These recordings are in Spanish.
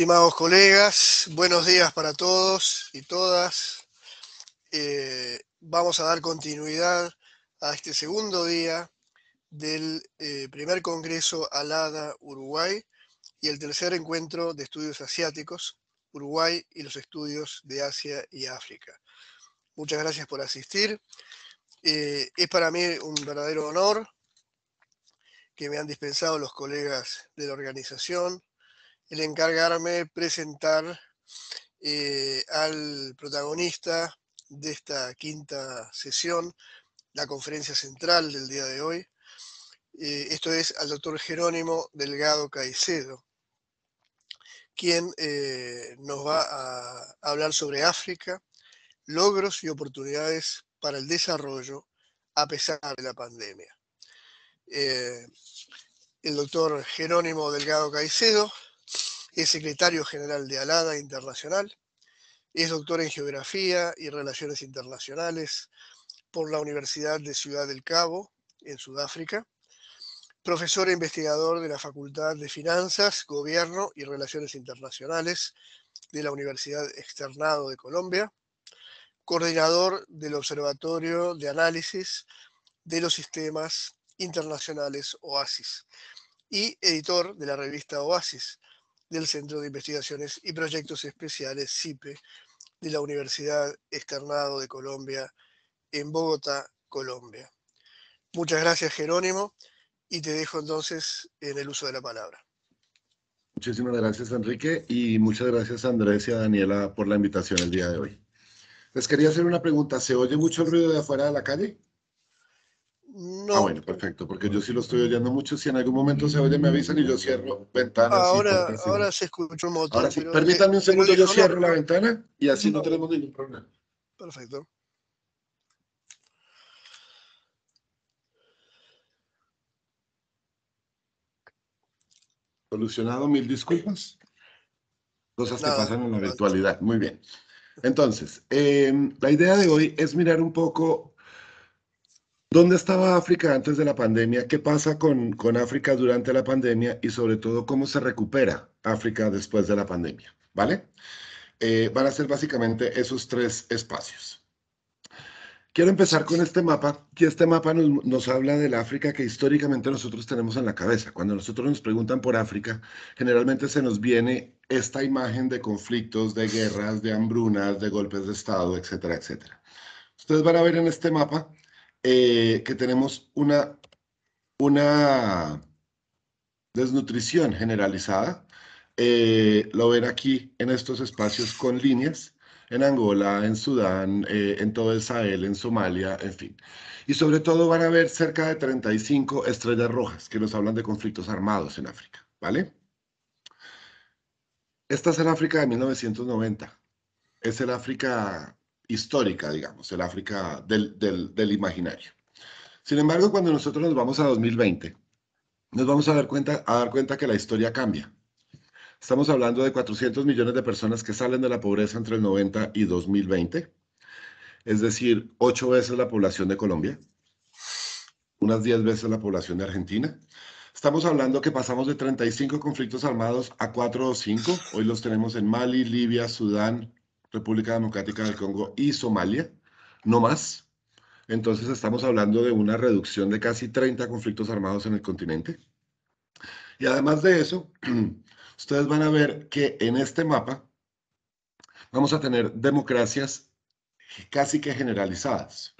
Estimados colegas, buenos días para todos y todas. Eh, vamos a dar continuidad a este segundo día del eh, primer Congreso Alada Uruguay y el tercer encuentro de estudios asiáticos, Uruguay y los estudios de Asia y África. Muchas gracias por asistir. Eh, es para mí un verdadero honor que me han dispensado los colegas de la organización el encargarme de presentar eh, al protagonista de esta quinta sesión, la conferencia central del día de hoy. Eh, esto es al doctor Jerónimo Delgado Caicedo, quien eh, nos va a hablar sobre África, logros y oportunidades para el desarrollo a pesar de la pandemia. el doctor Jerónimo Delgado Caicedo es secretario general de Alada Internacional. Es doctor en Geografía y Relaciones Internacionales por la Universidad de Ciudad del Cabo, en Sudáfrica. Profesor e investigador de la Facultad de Finanzas, Gobierno y Relaciones Internacionales de la Universidad Externado de Colombia. Coordinador del Observatorio de Análisis de los Sistemas Internacionales OASIS y editor de la revista OASIS, del Centro de Investigaciones y Proyectos Especiales CIPE de la Universidad Externado de Colombia en Bogotá, Colombia. Muchas gracias, Jerónimo, y te dejo entonces en el uso de la palabra. Muchísimas gracias, Enrique, y muchas gracias, Andrés y a Daniela, por la invitación el día de hoy. Les quería hacer una pregunta. ¿Se oye mucho ruido de afuera de la calle? Ah, no. Ah, bueno, perfecto, porque yo sí lo estoy oyendo mucho. Si en algún momento se oye, me avisan y yo cierro ventanas. Ahora, ahora se escucha un motor. permítanme un segundo, yo cierro la ventana y así no, tenemos ningún problema. Perfecto. Solucionado, mil disculpas. Cosas que pasan en la virtualidad. Muy bien. Entonces, em, la idea de hoy es mirar un poco ¿Dónde estaba África antes de la pandemia? ¿Qué pasa con, con África durante la pandemia? Y sobre todo, ¿cómo se recupera África después de la pandemia? ¿Vale? Eh, van a ser básicamente esos tres espacios. Quiero empezar con este mapa, Y este mapa nos, nos, habla del África que históricamente nosotros tenemos en la cabeza. Cuando nosotros nos preguntan por África, generalmente se nos viene esta imagen de conflictos, de guerras, de hambrunas, de golpes de Estado, etcétera, etcétera. Ustedes van a ver en este mapa eh, que tenemos una, una desnutrición generalizada. Eh, lo ven aquí en estos espacios con líneas, en Angola, en Sudán, eh, en todo el Sahel, en Somalia, en fin. Y sobre todo van a ver cerca de 35 estrellas rojas que nos hablan de conflictos armados en África, ¿vale? Esta es el África de 1990. Es el África histórica, digamos, el África del, imaginario. Sin embargo, cuando nosotros nos vamos a 2020, nos vamos a dar, cuenta, a dar cuenta que la historia cambia. Estamos hablando de 400 millones de personas que salen de la pobreza entre el 90 y 2020, es decir, ocho veces la población de Colombia, unas 10 veces la población de Argentina. Estamos hablando que pasamos de 35 conflictos armados a cuatro o cinco. Hoy los tenemos en Mali, Libia, Sudán, República Democrática del Congo y Somalia, no más. Entonces estamos hablando de una reducción de casi 30 conflictos armados en el continente. Y además de eso, ustedes van a ver que en este mapa vamos a tener democracias casi que generalizadas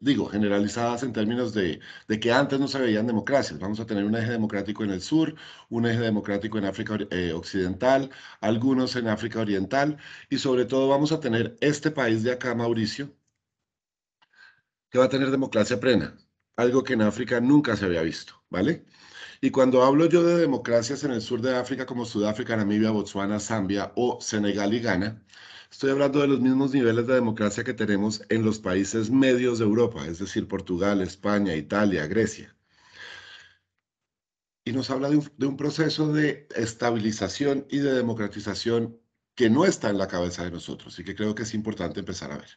digo, generalizadas en términos de, de, que antes no se veían democracias. Vamos a tener un eje democrático en el sur, un eje democrático en África eh, Occidental, algunos en África Oriental, y sobre todo vamos a tener este país de acá, Mauricio, que va a tener democracia plena, algo que en África nunca se había visto, ¿vale? Y cuando hablo yo de democracias en el sur de África, como Sudáfrica, Namibia, Botswana, Zambia o Senegal y Ghana, Estoy hablando de los mismos niveles de democracia que tenemos en los países medios de Europa, es decir, Portugal, España, Italia, Grecia. Y nos habla de un, proceso de estabilización y de democratización que no está en la cabeza de nosotros y que creo que es importante empezar a ver.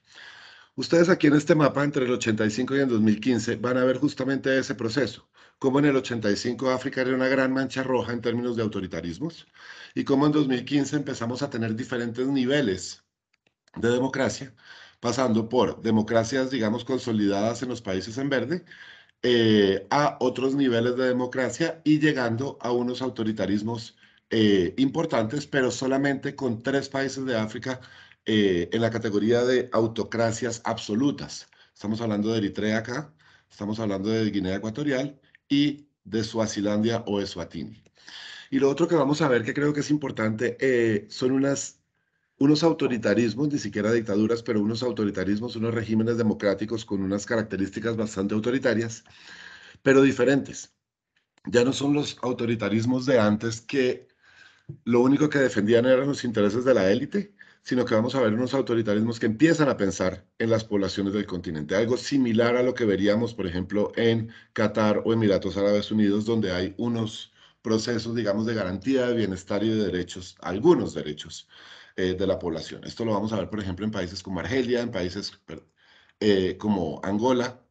Ustedes aquí en este mapa, entre el 85 y el 2015, van a ver justamente ese proceso. Como en el 85 África era una gran mancha roja en términos de autoritarismos y como en 2015 empezamos a tener diferentes niveles de democracia, pasando por democracias, digamos, consolidadas en los países en verde, eh, a otros niveles de democracia y llegando a unos autoritarismos eh, importantes, pero solamente con tres países de África eh, en la categoría de autocracias absolutas. Estamos hablando de Eritrea acá, estamos hablando de Guinea Ecuatorial y de Suazilandia o Eswatini. Y lo otro que vamos a ver que creo que es importante son unas unos autoritarismos, ni siquiera dictaduras, pero unos autoritarismos, unos regímenes democráticos con unas características bastante autoritarias, pero diferentes. Ya no son los autoritarismos de antes que lo único que defendían eran los intereses de la élite, sino que vamos a ver unos autoritarismos que empiezan a pensar en las poblaciones del continente, algo similar a lo que veríamos, por ejemplo, en Qatar o Emiratos Árabes Unidos, donde hay unos procesos, digamos, de garantía de bienestar y de derechos, algunos derechos, eh, de la población. Esto lo vamos a ver, por ejemplo, en países como Argelia, en países eh, como Angola,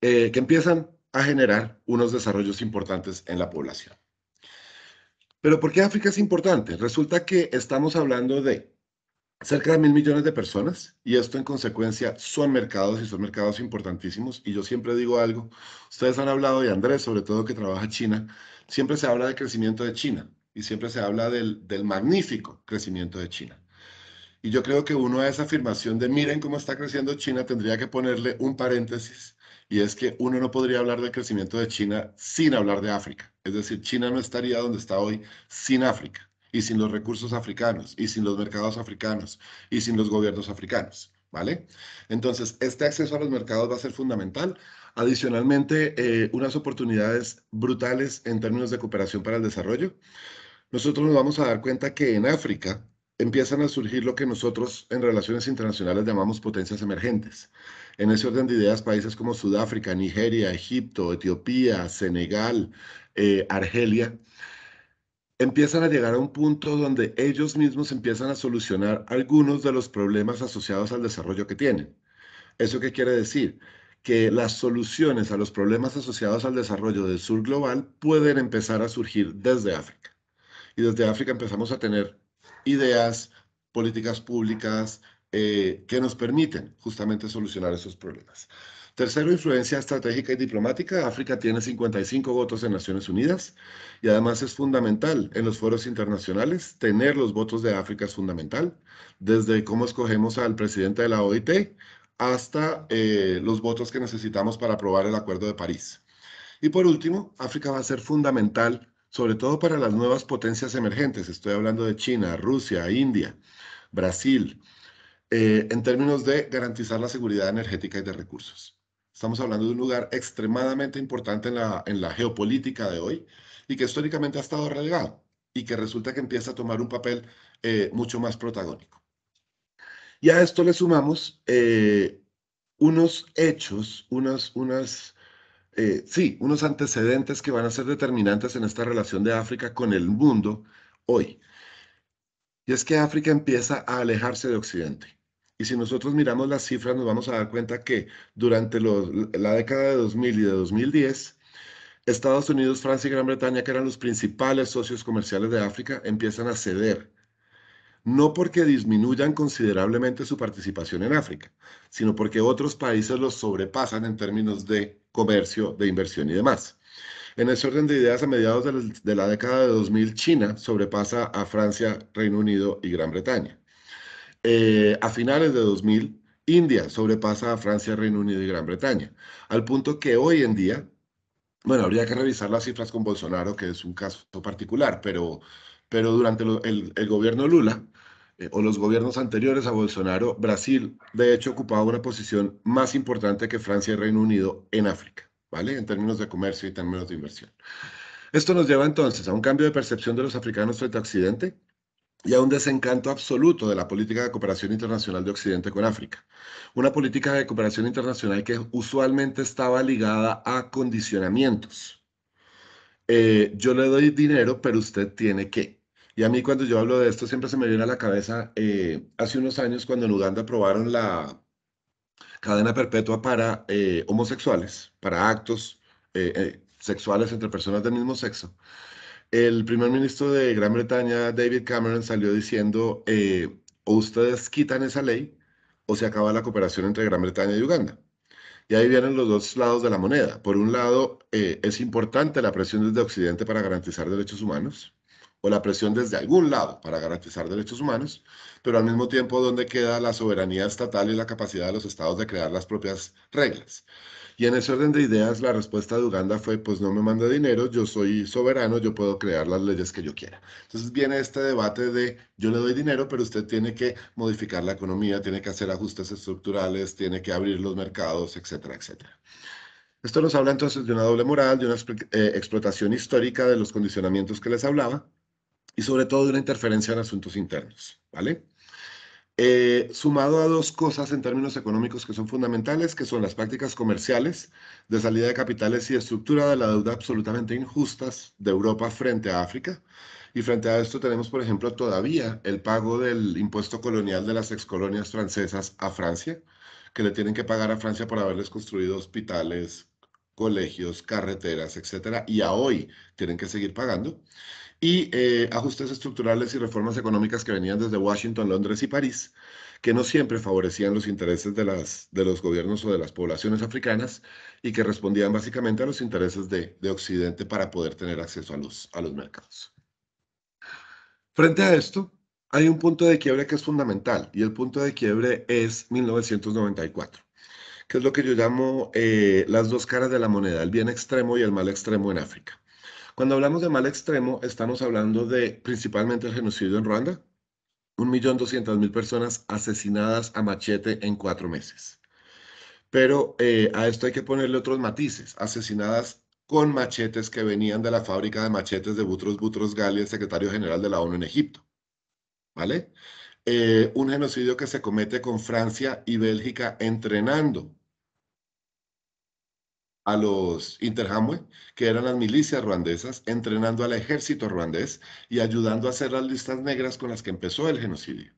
eh, que empiezan a generar unos desarrollos importantes en la población. Pero ¿por qué África es importante? Resulta que estamos hablando de cerca de mil millones de personas y esto en consecuencia son mercados y son mercados importantísimos. Y yo siempre digo algo, ustedes han hablado de Andrés, sobre todo que trabaja China, siempre se habla de crecimiento de China y siempre se habla del, del magnífico crecimiento de China. Y yo creo que uno a esa afirmación de miren cómo está creciendo China tendría que ponerle un paréntesis y es que uno no podría hablar del crecimiento de China sin hablar de África. Es decir, China no estaría donde está hoy sin África y sin los recursos africanos y sin los mercados africanos y sin los gobiernos africanos. ¿vale? Entonces, este acceso a los mercados va a ser fundamental. Adicionalmente, eh, unas oportunidades brutales en términos de cooperación para el desarrollo. Nosotros nos vamos a dar cuenta que en África empiezan a surgir lo que nosotros en relaciones internacionales llamamos potencias emergentes. En ese orden de ideas, países como Sudáfrica, Nigeria, Egipto, Etiopía, Senegal, eh, Argelia, empiezan a llegar a un punto donde ellos mismos empiezan a solucionar algunos de los problemas asociados al desarrollo que tienen. ¿Eso qué quiere decir? Que las soluciones a los problemas asociados al desarrollo del sur global pueden empezar a surgir desde África. Y desde África empezamos a tener ideas, políticas públicas eh, que nos permiten justamente solucionar esos problemas. Tercero, influencia estratégica y diplomática. África tiene 55 votos en Naciones Unidas y además es fundamental en los foros internacionales. Tener los votos de África es fundamental, desde cómo escogemos al presidente de la OIT hasta eh, los votos que necesitamos para aprobar el Acuerdo de París. Y por último, África va a ser fundamental, sobre todo para las nuevas potencias emergentes. Estoy hablando de China, Rusia, India, Brasil, eh, en términos de garantizar la seguridad energética y de recursos. Estamos hablando de un lugar extremadamente importante en la, en la geopolítica de hoy y que históricamente ha estado relegado y que resulta que empieza a tomar un papel eh, mucho más protagónico. Y a esto le sumamos eh, unos hechos, unas, unas, eh, sí, unos antecedentes que van a ser determinantes en esta relación de África con el mundo hoy. Y es que África empieza a alejarse de Occidente. Y si nosotros miramos las cifras, nos vamos a dar cuenta que durante la década de 2000 y de 2010, Estados Unidos, Francia y Gran Bretaña, que eran los principales socios comerciales de África, empiezan a ceder. No porque disminuyan considerablemente su participación en África, sino porque otros países los sobrepasan en términos de comercio, de inversión y demás. En ese orden de ideas, a mediados de la década de 2000, China sobrepasa a Francia, Reino Unido y Gran Bretaña. Eh, a finales de 2000, India sobrepasa a Francia, Reino Unido y Gran Bretaña, al punto que hoy en día, bueno, habría que revisar las cifras con Bolsonaro, que es un caso particular, pero, pero durante el, gobierno Lula eh, o los gobiernos anteriores a Bolsonaro, Brasil de hecho ocupaba una posición más importante que Francia y Reino Unido en África, ¿vale? En términos de comercio y términos de inversión. Esto nos lleva entonces a un cambio de percepción de los africanos frente a Occidente, y a un desencanto absoluto de la política de cooperación internacional de Occidente con África. Una política de cooperación internacional que usualmente estaba ligada a condicionamientos. Eh, yo le doy dinero, pero usted tiene que. Y a mí cuando yo hablo de esto siempre se me viene a la cabeza, eh, hace unos años cuando en Uganda aprobaron la cadena perpetua para eh, homosexuales, para actos sexuales entre personas del mismo sexo, el primer ministro de Gran Bretaña, David Cameron, salió diciendo, eh, o ustedes quitan esa ley o se acaba la cooperación entre Gran Bretaña y Uganda. Y ahí vienen los dos lados de la moneda. Por un lado, eh, es importante la presión desde Occidente para garantizar derechos humanos, o la presión desde algún lado para garantizar derechos humanos, pero al mismo tiempo, ¿dónde queda la soberanía estatal y la capacidad de los estados de crear las propias reglas? Y en ese orden de ideas, la respuesta de Uganda fue, pues no me manda dinero, yo soy soberano, yo puedo crear las leyes que yo quiera. Entonces viene este debate de, yo le doy dinero, pero usted tiene que modificar la economía, tiene que hacer ajustes estructurales, tiene que abrir los mercados, etcétera, etcétera. Esto nos habla entonces de una doble moral, de una eh, explotación histórica de los condicionamientos que les hablaba y sobre todo de una interferencia en asuntos internos, ¿vale? Eh, sumado a dos cosas en términos económicos que son fundamentales, que son las prácticas comerciales de salida de capitales y estructura de la deuda absolutamente injustas de Europa frente a África. Y frente a esto tenemos, por ejemplo, todavía el pago del impuesto colonial de las excolonias francesas a Francia, que le tienen que pagar a Francia por haberles construido hospitales, colegios, carreteras, etcétera, y a hoy tienen que seguir pagando. Y eh, ajustes estructurales y reformas económicas que venían desde Washington, Londres y París, que no siempre favorecían los intereses de, las, de los gobiernos o de las poblaciones africanas y que respondían básicamente a los intereses de, de Occidente para poder tener acceso a los, a los mercados. Frente a esto, hay un punto de quiebre que es fundamental y el punto de quiebre es 1994 que es lo que yo llamo eh, las dos caras de la moneda, el bien extremo y el mal extremo en África. Cuando hablamos de mal extremo, estamos hablando de principalmente el genocidio en Ruanda, 1.200.000 personas asesinadas a machete en cuatro meses. Pero eh, a esto hay que ponerle otros matices, asesinadas con machetes que venían de la fábrica de machetes de Butros Butros Gali, el secretario general de la ONU en Egipto. ¿Vale? Eh, un genocidio que se comete con Francia y Bélgica entrenando a los Interhamwe, que eran las milicias ruandesas, entrenando al ejército ruandés y ayudando a hacer las listas negras con las que empezó el genocidio.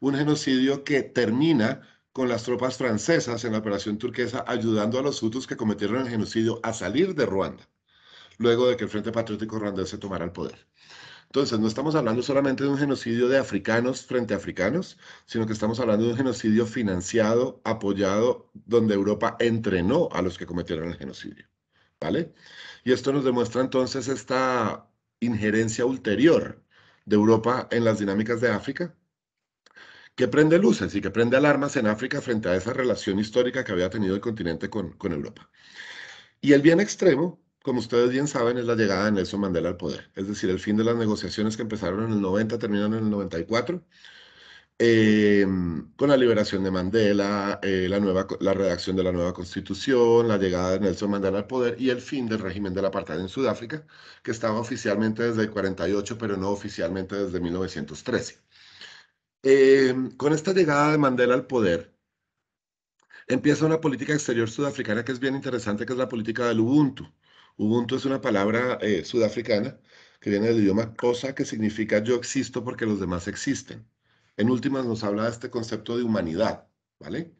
Un genocidio que termina con las tropas francesas en la operación turquesa ayudando a los hutus que cometieron el genocidio a salir de Ruanda, luego de que el Frente Patriótico Ruandés se tomara el poder. Entonces, no estamos hablando solamente de un genocidio de africanos frente a africanos, sino que estamos hablando de un genocidio financiado, apoyado, donde Europa entrenó a los que cometieron el genocidio. ¿Vale? Y esto nos demuestra entonces esta injerencia ulterior de Europa en las dinámicas de África, que prende luces y que prende alarmas en África frente a esa relación histórica que había tenido el continente con, con Europa. Y el bien extremo como ustedes bien saben, es la llegada de Nelson Mandela al poder. Es decir, el fin de las negociaciones que empezaron en el 90, terminaron en el 94. Eh, con la liberación de Mandela, eh, la, nueva, la redacción de la nueva constitución, la llegada de Nelson Mandela al poder y el fin del régimen del apartheid en Sudáfrica, que estaba oficialmente desde el 48, pero no oficialmente desde 1913. Eh, con esta llegada de Mandela al poder, empieza una política exterior sudafricana que es bien interesante, que es la política del Ubuntu. Ubuntu es una palabra eh, sudafricana que viene del idioma cosa, que significa yo existo porque los demás existen. En últimas nos habla de este concepto de humanidad, ¿vale?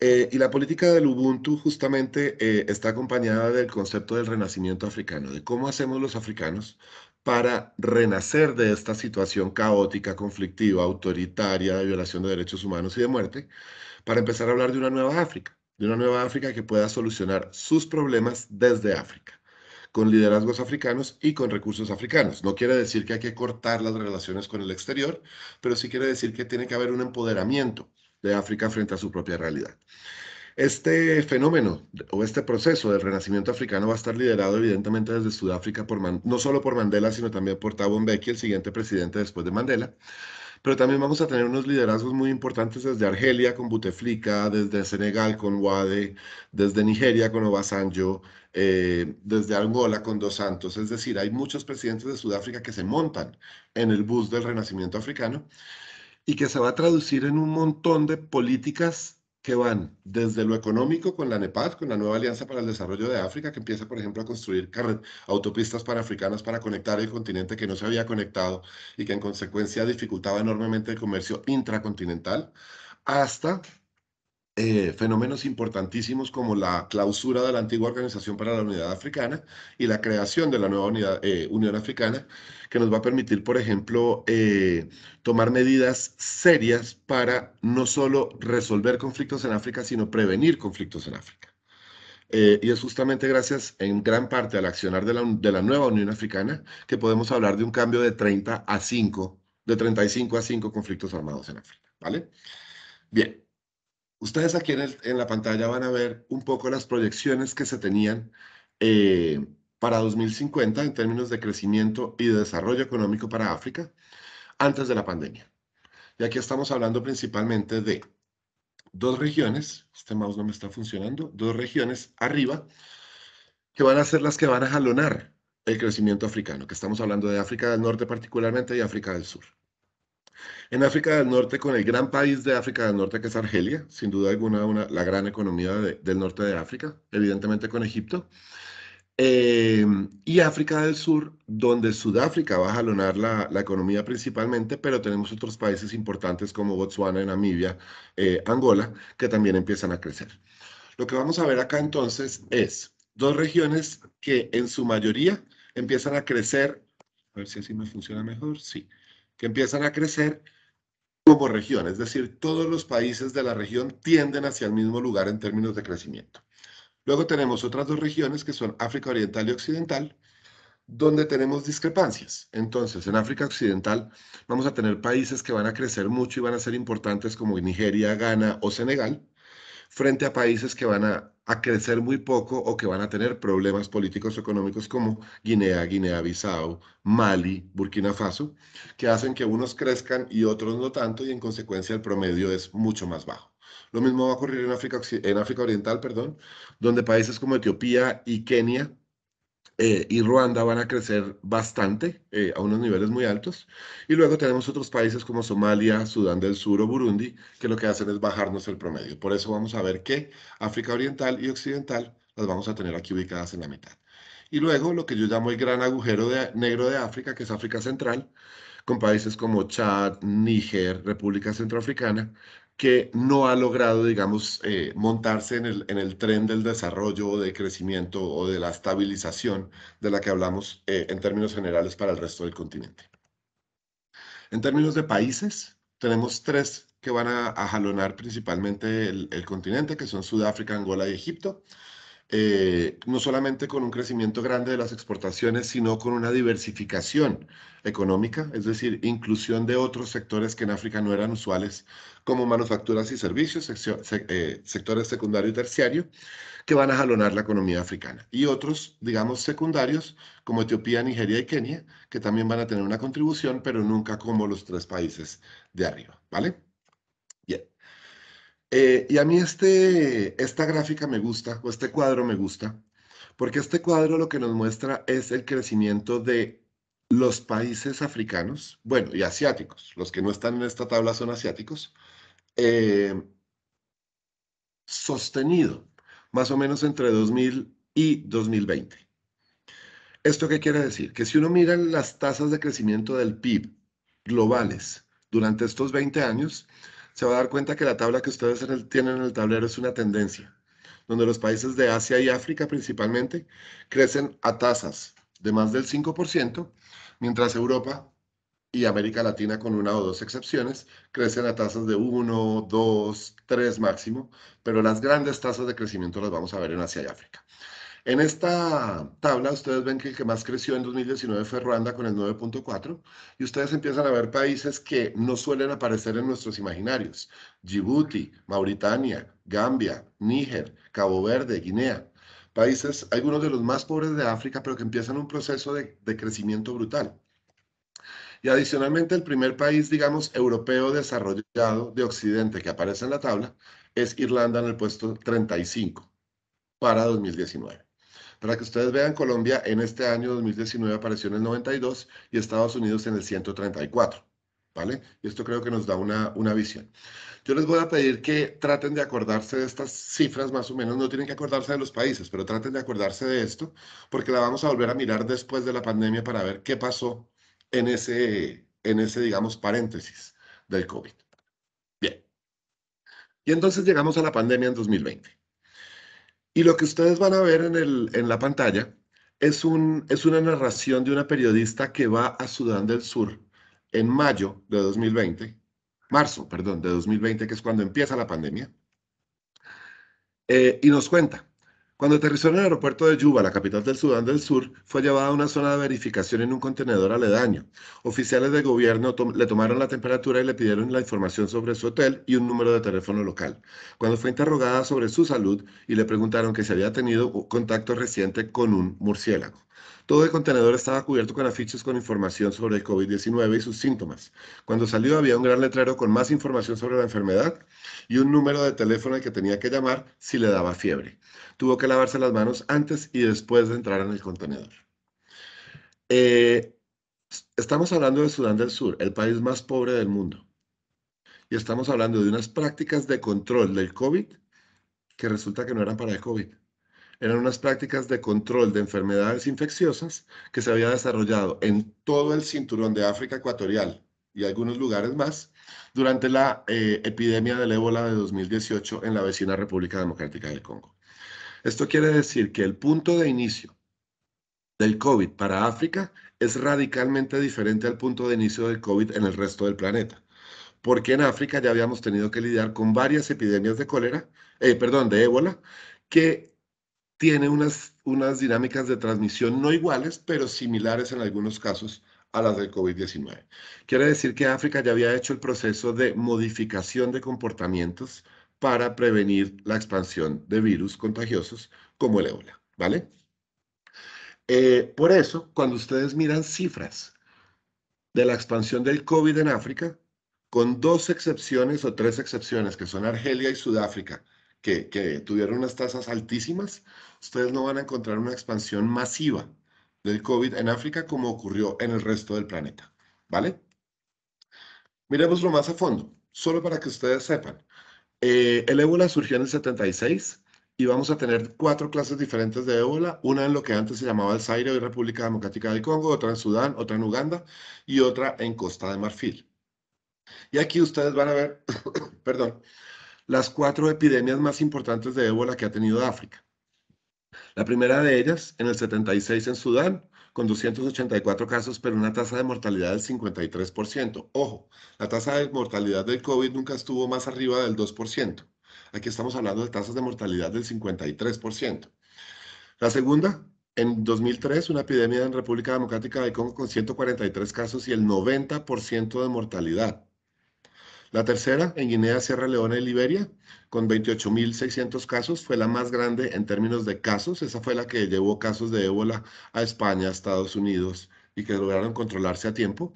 Eh, y la política del Ubuntu justamente eh, está acompañada del concepto del renacimiento africano, de cómo hacemos los africanos para renacer de esta situación caótica, conflictiva, autoritaria, de violación de derechos humanos y de muerte, para empezar a hablar de una nueva África de una nueva África que pueda solucionar sus problemas desde África, con liderazgos africanos y con recursos africanos. No quiere decir que hay que cortar las relaciones con el exterior, pero sí quiere decir que tiene que haber un empoderamiento de África frente a su propia realidad. Este fenómeno o este proceso del renacimiento africano va a estar liderado evidentemente desde Sudáfrica, por no solo por Mandela, sino también por Thabo Mbeki, el siguiente presidente después de Mandela, pero también vamos a tener unos liderazgos muy importantes desde Argelia con Buteflika, desde Senegal con Wade, desde Nigeria con Obasanjo, eh, desde Angola con Dos Santos. Es decir, hay muchos presidentes de Sudáfrica que se montan en el bus del renacimiento africano y que se va a traducir en un montón de políticas que van desde lo económico con la NEPAD, con la nueva Alianza para el Desarrollo de África, que empieza, por ejemplo, a construir autopistas panafricanas para conectar el continente que no se había conectado y que en consecuencia dificultaba enormemente el comercio intracontinental, hasta eh, fenómenos importantísimos como la clausura de la antigua Organización para la Unidad Africana y la creación de la nueva unidad, eh, Unión Africana, que nos va a permitir, por ejemplo, eh, tomar medidas serias para no solo resolver conflictos en África, sino prevenir conflictos en África. y es justamente gracias en gran parte al accionar de la, de la, nueva Unión Africana que podemos hablar de un cambio de 30 a 5, de 35 a 5 conflictos armados en África, ¿vale? Bien, Ustedes aquí en, la pantalla van a ver un poco las proyecciones que se tenían eh, para 2050 en términos de crecimiento y de desarrollo económico para África antes de la pandemia. Y aquí estamos hablando principalmente de dos regiones, este mouse no me está funcionando, dos regiones arriba, que van a ser las que van a jalonar el crecimiento africano, que estamos hablando de África del Norte particularmente y África del Sur. En África del Norte, con el gran país de África del Norte que es Argelia, sin duda alguna la gran economía del norte de África, evidentemente con Egipto. Eh, y África del Sur, donde Sudáfrica va a jalonar la, economía principalmente, pero tenemos otros países importantes como Botswana, Namibia, eh, Angola, que también empiezan a crecer. Lo que vamos a ver acá entonces es dos regiones que en su mayoría empiezan a crecer. A ver si así me funciona mejor. Sí que empiezan a crecer como región, es decir, todos los países de la región tienden hacia el mismo lugar en términos de crecimiento. Luego tenemos otras dos regiones que son África Oriental y Occidental, donde tenemos discrepancias. Entonces, en África Occidental vamos a tener países que van a crecer mucho y van a ser importantes como Nigeria, Ghana o Senegal, frente a países que van a a crecer muy poco o que van a tener problemas políticos económicos como Guinea, Guinea-Bissau, Mali, Burkina Faso, que hacen que unos crezcan y otros no tanto y en consecuencia el promedio es mucho más bajo. Lo mismo va a ocurrir en África, en África Oriental, perdón, donde países como Etiopía y Kenia eh, y Ruanda van a crecer bastante, eh, a unos niveles muy altos. Y luego tenemos otros países como Somalia, Sudán del Sur o Burundi, que lo que hacen es bajarnos el promedio. Por eso vamos a ver que África Oriental y Occidental las vamos a tener aquí ubicadas en la mitad. Y luego lo que yo llamo el gran agujero negro de África, que es África Central, con países como Chad, Níger, República Centroafricana, que no ha logrado, digamos, eh, montarse en el, tren del desarrollo o de crecimiento o de la estabilización de la que hablamos eh, en términos generales para el resto del continente. En términos de países, tenemos tres que van a, jalonar principalmente el, el, continente, que son Sudáfrica, Angola y Egipto. Eh, no solamente con un crecimiento grande de las exportaciones, sino con una diversificación económica, es decir, inclusión de otros sectores que en África no eran usuales, como manufacturas y servicios, eh, sectores secundario y terciario, que van a jalonar la economía africana. Y otros, digamos, secundarios, como Etiopía, Nigeria y Kenia, que también van a tener una contribución, pero nunca como los tres países de arriba, ¿vale? Eh, y a mí este, esta gráfica me gusta, o este cuadro me gusta, porque este cuadro lo que nos muestra es el crecimiento de los países africanos, bueno, y asiáticos, los que no están en esta tabla son asiáticos, eh, sostenido, más o menos entre 2000 y 2020. ¿Esto qué quiere decir? Que si uno mira las tasas de crecimiento del PIB globales durante estos 20 años, se va a dar cuenta que la tabla que ustedes tienen en el tablero es una tendencia, donde los países de Asia y África principalmente crecen a tasas de más del 5%, mientras Europa y América Latina, con una o dos excepciones, crecen a tasas de 1, 2, 3 máximo, pero las grandes tasas de crecimiento las vamos a ver en Asia y África. En esta tabla ustedes ven que el que más creció en 2019 fue Ruanda con el 9.4 y ustedes empiezan a ver países que no suelen aparecer en nuestros imaginarios. Djibouti, Mauritania, Gambia, Níger, Cabo Verde, Guinea. Países, algunos de los más pobres de África, pero que empiezan un proceso de, de crecimiento brutal. Y adicionalmente el primer país, digamos, europeo desarrollado de Occidente que aparece en la tabla es Irlanda en el puesto 35 para 2019. Para que ustedes vean, Colombia en este año 2019 apareció en el 92 y Estados Unidos en el 134. ¿Vale? Y esto creo que nos da una, una visión. Yo les voy a pedir que traten de acordarse de estas cifras, más o menos, no tienen que acordarse de los países, pero traten de acordarse de esto, porque la vamos a volver a mirar después de la pandemia para ver qué pasó en ese, en ese digamos, paréntesis del COVID. Bien. Y entonces llegamos a la pandemia en 2020. Y lo que ustedes van a ver en, el, en la pantalla es, un, es una narración de una periodista que va a Sudán del Sur en mayo de 2020, marzo, perdón, de 2020, que es cuando empieza la pandemia, eh, y nos cuenta cuando aterrizó en el aeropuerto de Yuba, la capital del Sudán del Sur, fue llevada a una zona de verificación en un contenedor aledaño. Oficiales de gobierno le tomaron la temperatura y le pidieron la información sobre su hotel y un número de teléfono local. Cuando fue interrogada sobre su salud y le preguntaron que si había tenido contacto reciente con un murciélago. Todo el contenedor estaba cubierto con afiches con información sobre el COVID-19 y sus síntomas. Cuando salió había un gran letrero con más información sobre la enfermedad y un número de teléfono al que tenía que llamar si le daba fiebre. Tuvo que lavarse las manos antes y después de entrar en el contenedor. Eh, estamos hablando de Sudán del Sur, el país más pobre del mundo. Y estamos hablando de unas prácticas de control del COVID que resulta que no eran para el COVID eran unas prácticas de control de enfermedades infecciosas que se había desarrollado en todo el cinturón de África Ecuatorial y algunos lugares más durante la eh, epidemia del ébola de 2018 en la vecina República Democrática del Congo. Esto quiere decir que el punto de inicio del COVID para África es radicalmente diferente al punto de inicio del COVID en el resto del planeta, porque en África ya habíamos tenido que lidiar con varias epidemias de cólera, eh, perdón, de ébola, que tiene unas, unas dinámicas de transmisión no iguales, pero similares en algunos casos a las del COVID-19. Quiere decir que África ya había hecho el proceso de modificación de comportamientos para prevenir la expansión de virus contagiosos como el ébola, ¿vale? Eh, por eso, cuando ustedes miran cifras de la expansión del COVID en África, con dos excepciones o tres excepciones, que son Argelia y Sudáfrica, que, tuvieron unas tasas altísimas, ustedes no van a encontrar una expansión masiva del COVID en África como ocurrió en el resto del planeta. ¿Vale? Miremoslo más a fondo, solo para que ustedes sepan. Eh, el ébola surgió en el 76 y vamos a tener cuatro clases diferentes de ébola, una en lo que antes se llamaba el Zaire y República Democrática del Congo, otra en Sudán, otra en Uganda y otra en Costa de Marfil. Y aquí ustedes van a ver, perdón, las cuatro epidemias más importantes de ébola que ha tenido África. La primera de ellas, en el 76 en Sudán, con 284 casos, pero una tasa de mortalidad del 53%. Ojo, la tasa de mortalidad del COVID nunca estuvo más arriba del 2%. Aquí estamos hablando de tasas de mortalidad del 53%. La segunda, en 2003, una epidemia en República Democrática de Congo con 143 casos y el 90% de mortalidad. La tercera, en Guinea, Sierra Leona y Liberia, con 28.600 casos, fue la más grande en términos de casos. Esa fue la que llevó casos de ébola a España, a Estados Unidos y que lograron controlarse a tiempo,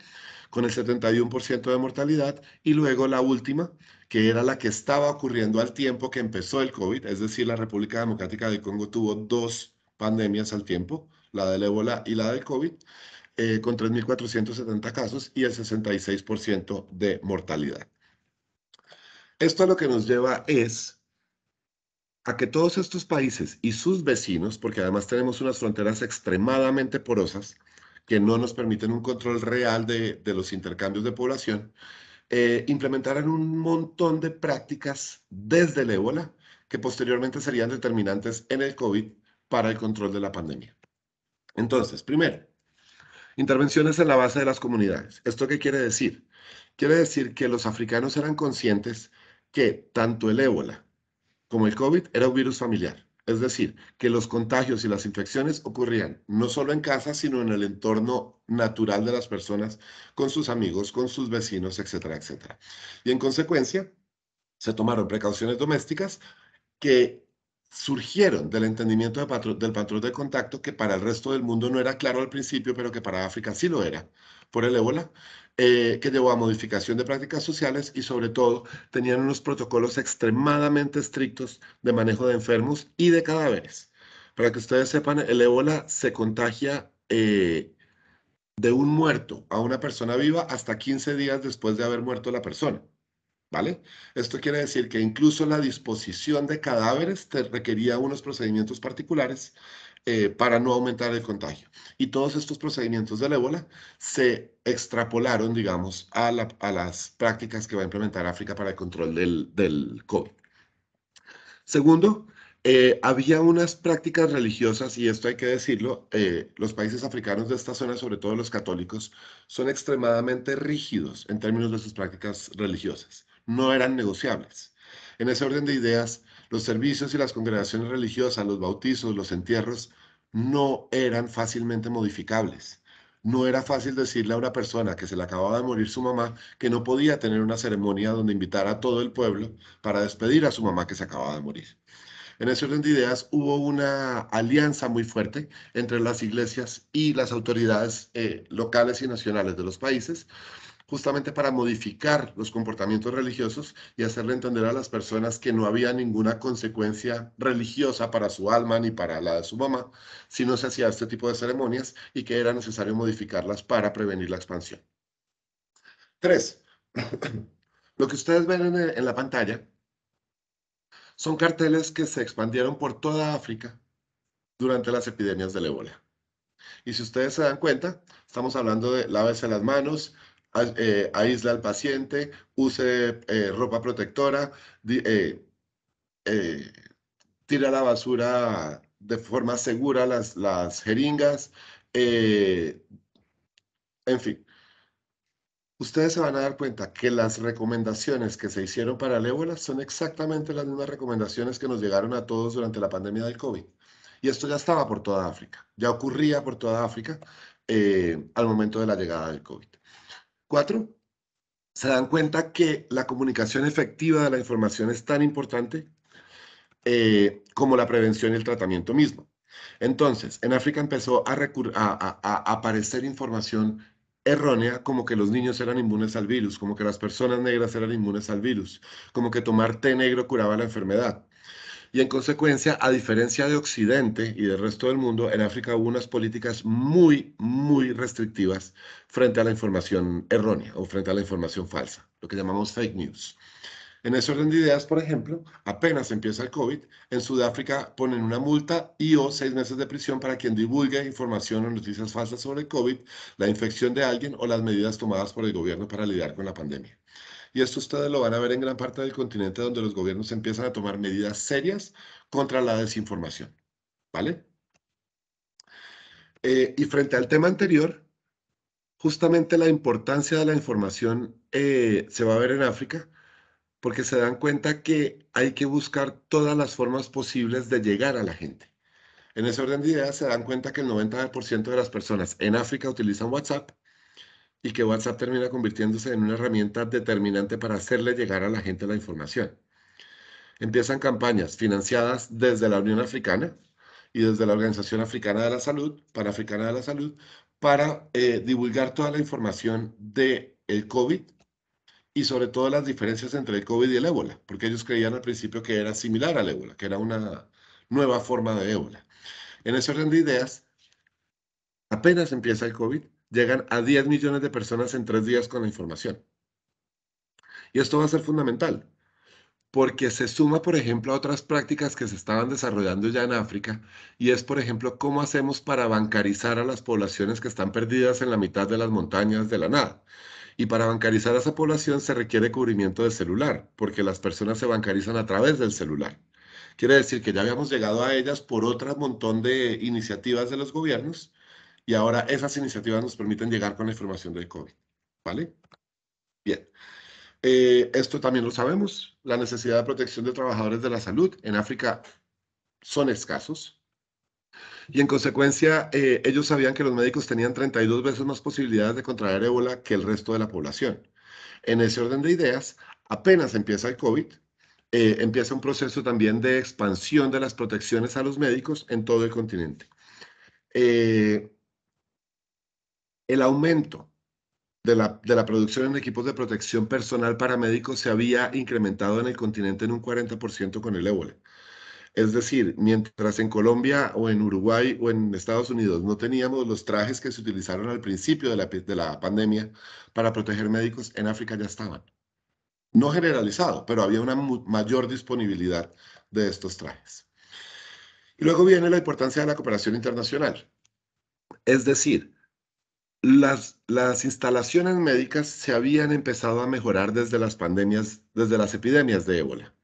con el 71% de mortalidad. Y luego la última, que era la que estaba ocurriendo al tiempo que empezó el COVID, es decir, la República Democrática del Congo tuvo dos pandemias al tiempo, la del ébola y la del COVID, eh, con 3.470 casos y el 66% de mortalidad. Esto lo que nos lleva es a que todos estos países y sus vecinos, porque además tenemos unas fronteras extremadamente porosas, que no nos permiten un control real de, los intercambios de población, eh, implementaran un montón de prácticas desde el ébola que posteriormente serían determinantes en el COVID para el control de la pandemia. Entonces, primero, intervenciones en la base de las comunidades. ¿Esto qué quiere decir? Quiere decir que los africanos eran conscientes que tanto el ébola como el COVID era un virus familiar. Es decir, que los contagios y las infecciones ocurrían no solo en casa, sino en el entorno natural de las personas, con sus amigos, con sus vecinos, etcétera, etcétera. Y en consecuencia, se tomaron precauciones domésticas que surgieron del entendimiento del patrón de contacto que para el resto del mundo no era claro al principio, pero que para África sí lo era, por el ébola, eh, que llevó a modificación de prácticas sociales y sobre todo tenían unos protocolos extremadamente estrictos de manejo de enfermos y de cadáveres. Para que ustedes sepan, el ébola se contagia eh, de un muerto a una persona viva hasta 15 días después de haber muerto la persona. ¿Vale? Esto quiere decir que incluso la disposición de cadáveres requería unos procedimientos particulares eh, para no aumentar el contagio. Y todos estos procedimientos del ébola se extrapolaron, digamos, a, las prácticas que va a implementar África para el control del, COVID. Segundo, eh, había unas prácticas religiosas, y esto hay que decirlo, eh, los países africanos de esta zona, sobre todo los católicos, son extremadamente rígidos en términos de sus prácticas religiosas. No eran negociables. En ese orden de ideas, los servicios y las congregaciones religiosas, los bautizos, los entierros, no eran fácilmente modificables. No era fácil decirle a una persona que se le acababa de morir su mamá que no podía tener una ceremonia donde invitar a todo el pueblo para despedir a su mamá que se acababa de morir. En ese orden de ideas hubo una alianza muy fuerte entre las iglesias y las autoridades eh, locales y nacionales de los países justamente para modificar los comportamientos religiosos y hacerle entender a las personas que no había ninguna consecuencia religiosa para su alma ni para la de su mamá si no se hacía este tipo de ceremonias y que era necesario modificarlas para prevenir la expansión. Tres, lo que ustedes ven en, la pantalla son carteles que se expandieron por toda África durante las epidemias del ébola. Y si ustedes se dan cuenta, estamos hablando de lávese las manos, eh, aísla al paciente, use eh, ropa protectora, eh, tira la basura de forma segura las, las jeringas, en fin. Ustedes se van a dar cuenta que las recomendaciones que se hicieron para el ébola son exactamente las mismas recomendaciones que nos llegaron a todos durante la pandemia del COVID. Y esto ya estaba por toda África, ya ocurría por toda África al momento de la llegada del COVID. Cuatro, se dan cuenta que la comunicación efectiva de la información es tan importante eh, como la prevención y el tratamiento mismo. Entonces, en África empezó a, aparecer información errónea como que los niños eran inmunes al virus, como que las personas negras eran inmunes al virus, como que tomar té negro curaba la enfermedad. Y en consecuencia, a diferencia de Occidente y del resto del mundo, en África hubo unas políticas muy, muy restrictivas frente a la información errónea o frente a la información falsa, lo que llamamos fake news. En ese orden de ideas, por ejemplo, apenas empieza el COVID, en Sudáfrica ponen una multa y o seis meses de prisión para quien divulgue información o noticias falsas sobre el COVID, la infección de alguien o las medidas tomadas por el gobierno para lidiar con la pandemia. Y esto ustedes lo van a ver en gran parte del continente donde los gobiernos empiezan a tomar medidas serias contra la desinformación. ¿Vale? Eh, y frente al tema anterior, justamente la importancia de la información eh, se va a ver en África porque se dan cuenta que hay que buscar todas las formas posibles de llegar a la gente. En ese orden de ideas se dan cuenta que el 90% de las personas en África utilizan WhatsApp y que WhatsApp termina convirtiéndose en una herramienta determinante para hacerle llegar a la gente la información. Empiezan campañas financiadas desde la Unión Africana y desde la Organización Africana de la Salud, Pan-Africana de la Salud, para eh, divulgar toda la información del el COVID y sobre todo las diferencias entre el COVID y el ébola, porque ellos creían al principio que era similar al ébola, que era una nueva forma de ébola. En ese orden de ideas, apenas empieza el COVID, llegan a 10 millones de personas en tres días con la información. Y esto va a ser fundamental, porque se suma, por ejemplo, a otras prácticas que se estaban desarrollando ya en África, y es, por ejemplo, cómo hacemos para bancarizar a las poblaciones que están perdidas en la mitad de las montañas de la nada. Y para bancarizar a esa población se requiere cubrimiento de celular, porque las personas se bancarizan a través del celular. Quiere decir que ya habíamos llegado a ellas por otro montón de iniciativas de los gobiernos, y ahora esas iniciativas nos permiten llegar con la información del COVID. ¿Vale? Bien. Eh, esto también lo sabemos. La necesidad de protección de trabajadores de la salud en África son escasos. Y en consecuencia, eh, ellos sabían que los médicos tenían 32 veces más posibilidades de contraer ébola que el resto de la población. En ese orden de ideas, apenas empieza el COVID, eh, empieza un proceso también de expansión de las protecciones a los médicos en todo el continente. Eh, el aumento de la, producción en equipos de protección personal para médicos se había incrementado en el continente en un 40% con el ébola. Es decir, mientras en Colombia o en Uruguay o en Estados Unidos no teníamos los trajes que se utilizaron al principio de la, de la pandemia para proteger médicos, en África ya estaban. No generalizado, pero había una mayor disponibilidad de estos trajes. Y luego viene la importancia de la cooperación internacional. Es decir, las, las, instalaciones médicas se habían empezado a mejorar desde las pandemias, desde las epidemias de ébola.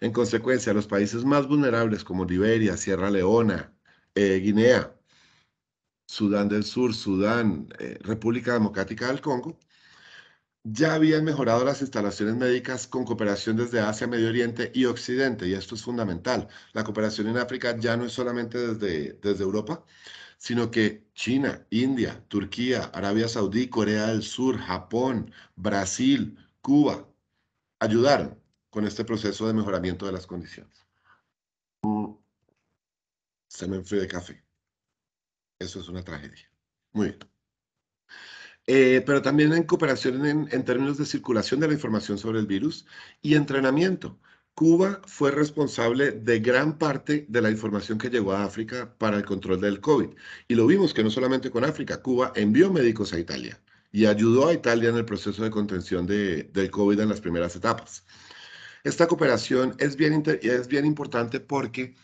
En consecuencia, los países más vulnerables como Liberia, Sierra Leona, eh, Guinea, Sudán del Sur, Sudán, eh, República Democrática del Congo, ya habían mejorado las instalaciones médicas con cooperación desde Asia, Medio Oriente y Occidente, y esto es fundamental. La cooperación en África ya no es solamente desde, desde Europa, sino que China, India, Turquía, Arabia Saudí, Corea del Sur, Japón, Brasil, Cuba, ayudaron con este proceso de mejoramiento de las condiciones. Mm, se me enfrió de café. Eso es una tragedia. Muy bien. Eh, pero también en cooperación en, términos de circulación de la información sobre el virus y entrenamiento. Cuba fue responsable de gran parte de la información que llegó a África para el control del COVID. Y lo vimos que no solamente con África, Cuba envió médicos a Italia y ayudó a Italia en el proceso de contención del COVID en las primeras etapas. Esta cooperación es bien, es bien importante porque,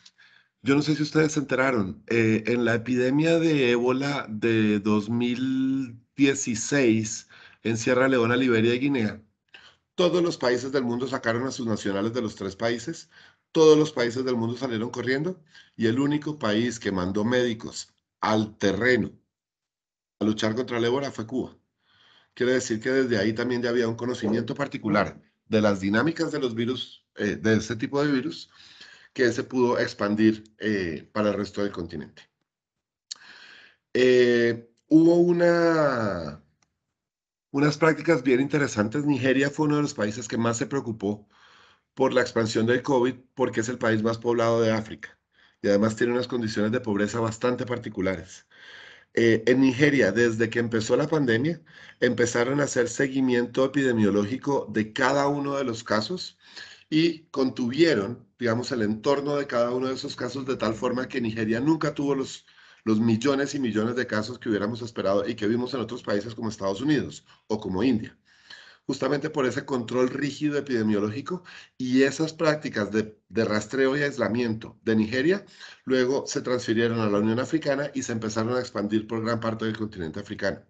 yo no sé si ustedes se enteraron, eh, en la epidemia de ébola de 2016 en Sierra Leona, Liberia y Guinea, todos los países del mundo sacaron a sus nacionales de los tres países, todos los países del mundo salieron corriendo y el único país que mandó médicos al terreno a luchar contra el ébola fue Cuba. Quiere decir que desde ahí también ya había un conocimiento particular de las dinámicas de los virus, eh, de este tipo de virus, que se pudo expandir eh, para el resto del continente. Eh, hubo una unas prácticas bien interesantes. Nigeria fue uno de los países que más se preocupó por la expansión del COVID porque es el país más poblado de África y además tiene unas condiciones de pobreza bastante particulares. Eh, en Nigeria, desde que empezó la pandemia, empezaron a hacer seguimiento epidemiológico de cada uno de los casos y contuvieron, digamos, el entorno de cada uno de esos casos de tal forma que Nigeria nunca tuvo los los millones y millones de casos que hubiéramos esperado y que vimos en otros países como Estados Unidos o como India justamente por ese control rígido epidemiológico y esas prácticas de, rastreo y aislamiento de Nigeria, luego se transfirieron a la Unión Africana y se empezaron a expandir por gran parte del continente africano.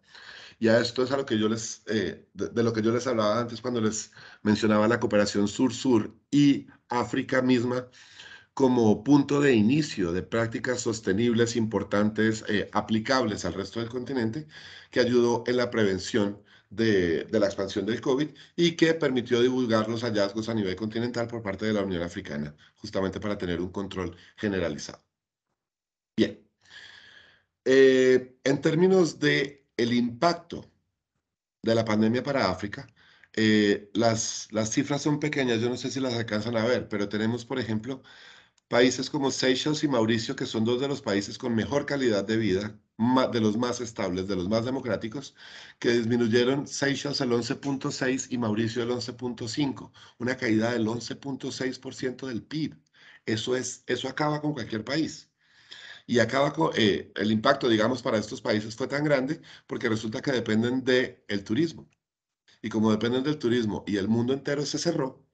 Y a esto es a lo que yo les, eh, de, lo que yo les hablaba antes cuando les mencionaba la cooperación sur-sur y África misma como punto de inicio de prácticas sostenibles importantes eh, aplicables al resto del continente, que ayudó en la prevención de, la expansión del COVID y que permitió divulgar los hallazgos a nivel continental por parte de la Unión Africana, justamente para tener un control generalizado. Bien. Eh, en términos de el impacto de la pandemia para África, eh, las, las cifras son pequeñas, yo no sé si las alcanzan a ver, pero tenemos, por ejemplo, Países como Seychelles y Mauricio, que son dos de los países con mejor calidad de vida, de los más estables, de los más democráticos, que disminuyeron Seychelles el 11.6 y Mauricio el 11.5, una caída del 11.6% del PIB. Eso, es, eso acaba con cualquier país. Y acaba con, eh, el impacto, digamos, para estos países fue tan grande porque resulta que dependen del el turismo. Y como dependen del turismo y el mundo entero se cerró,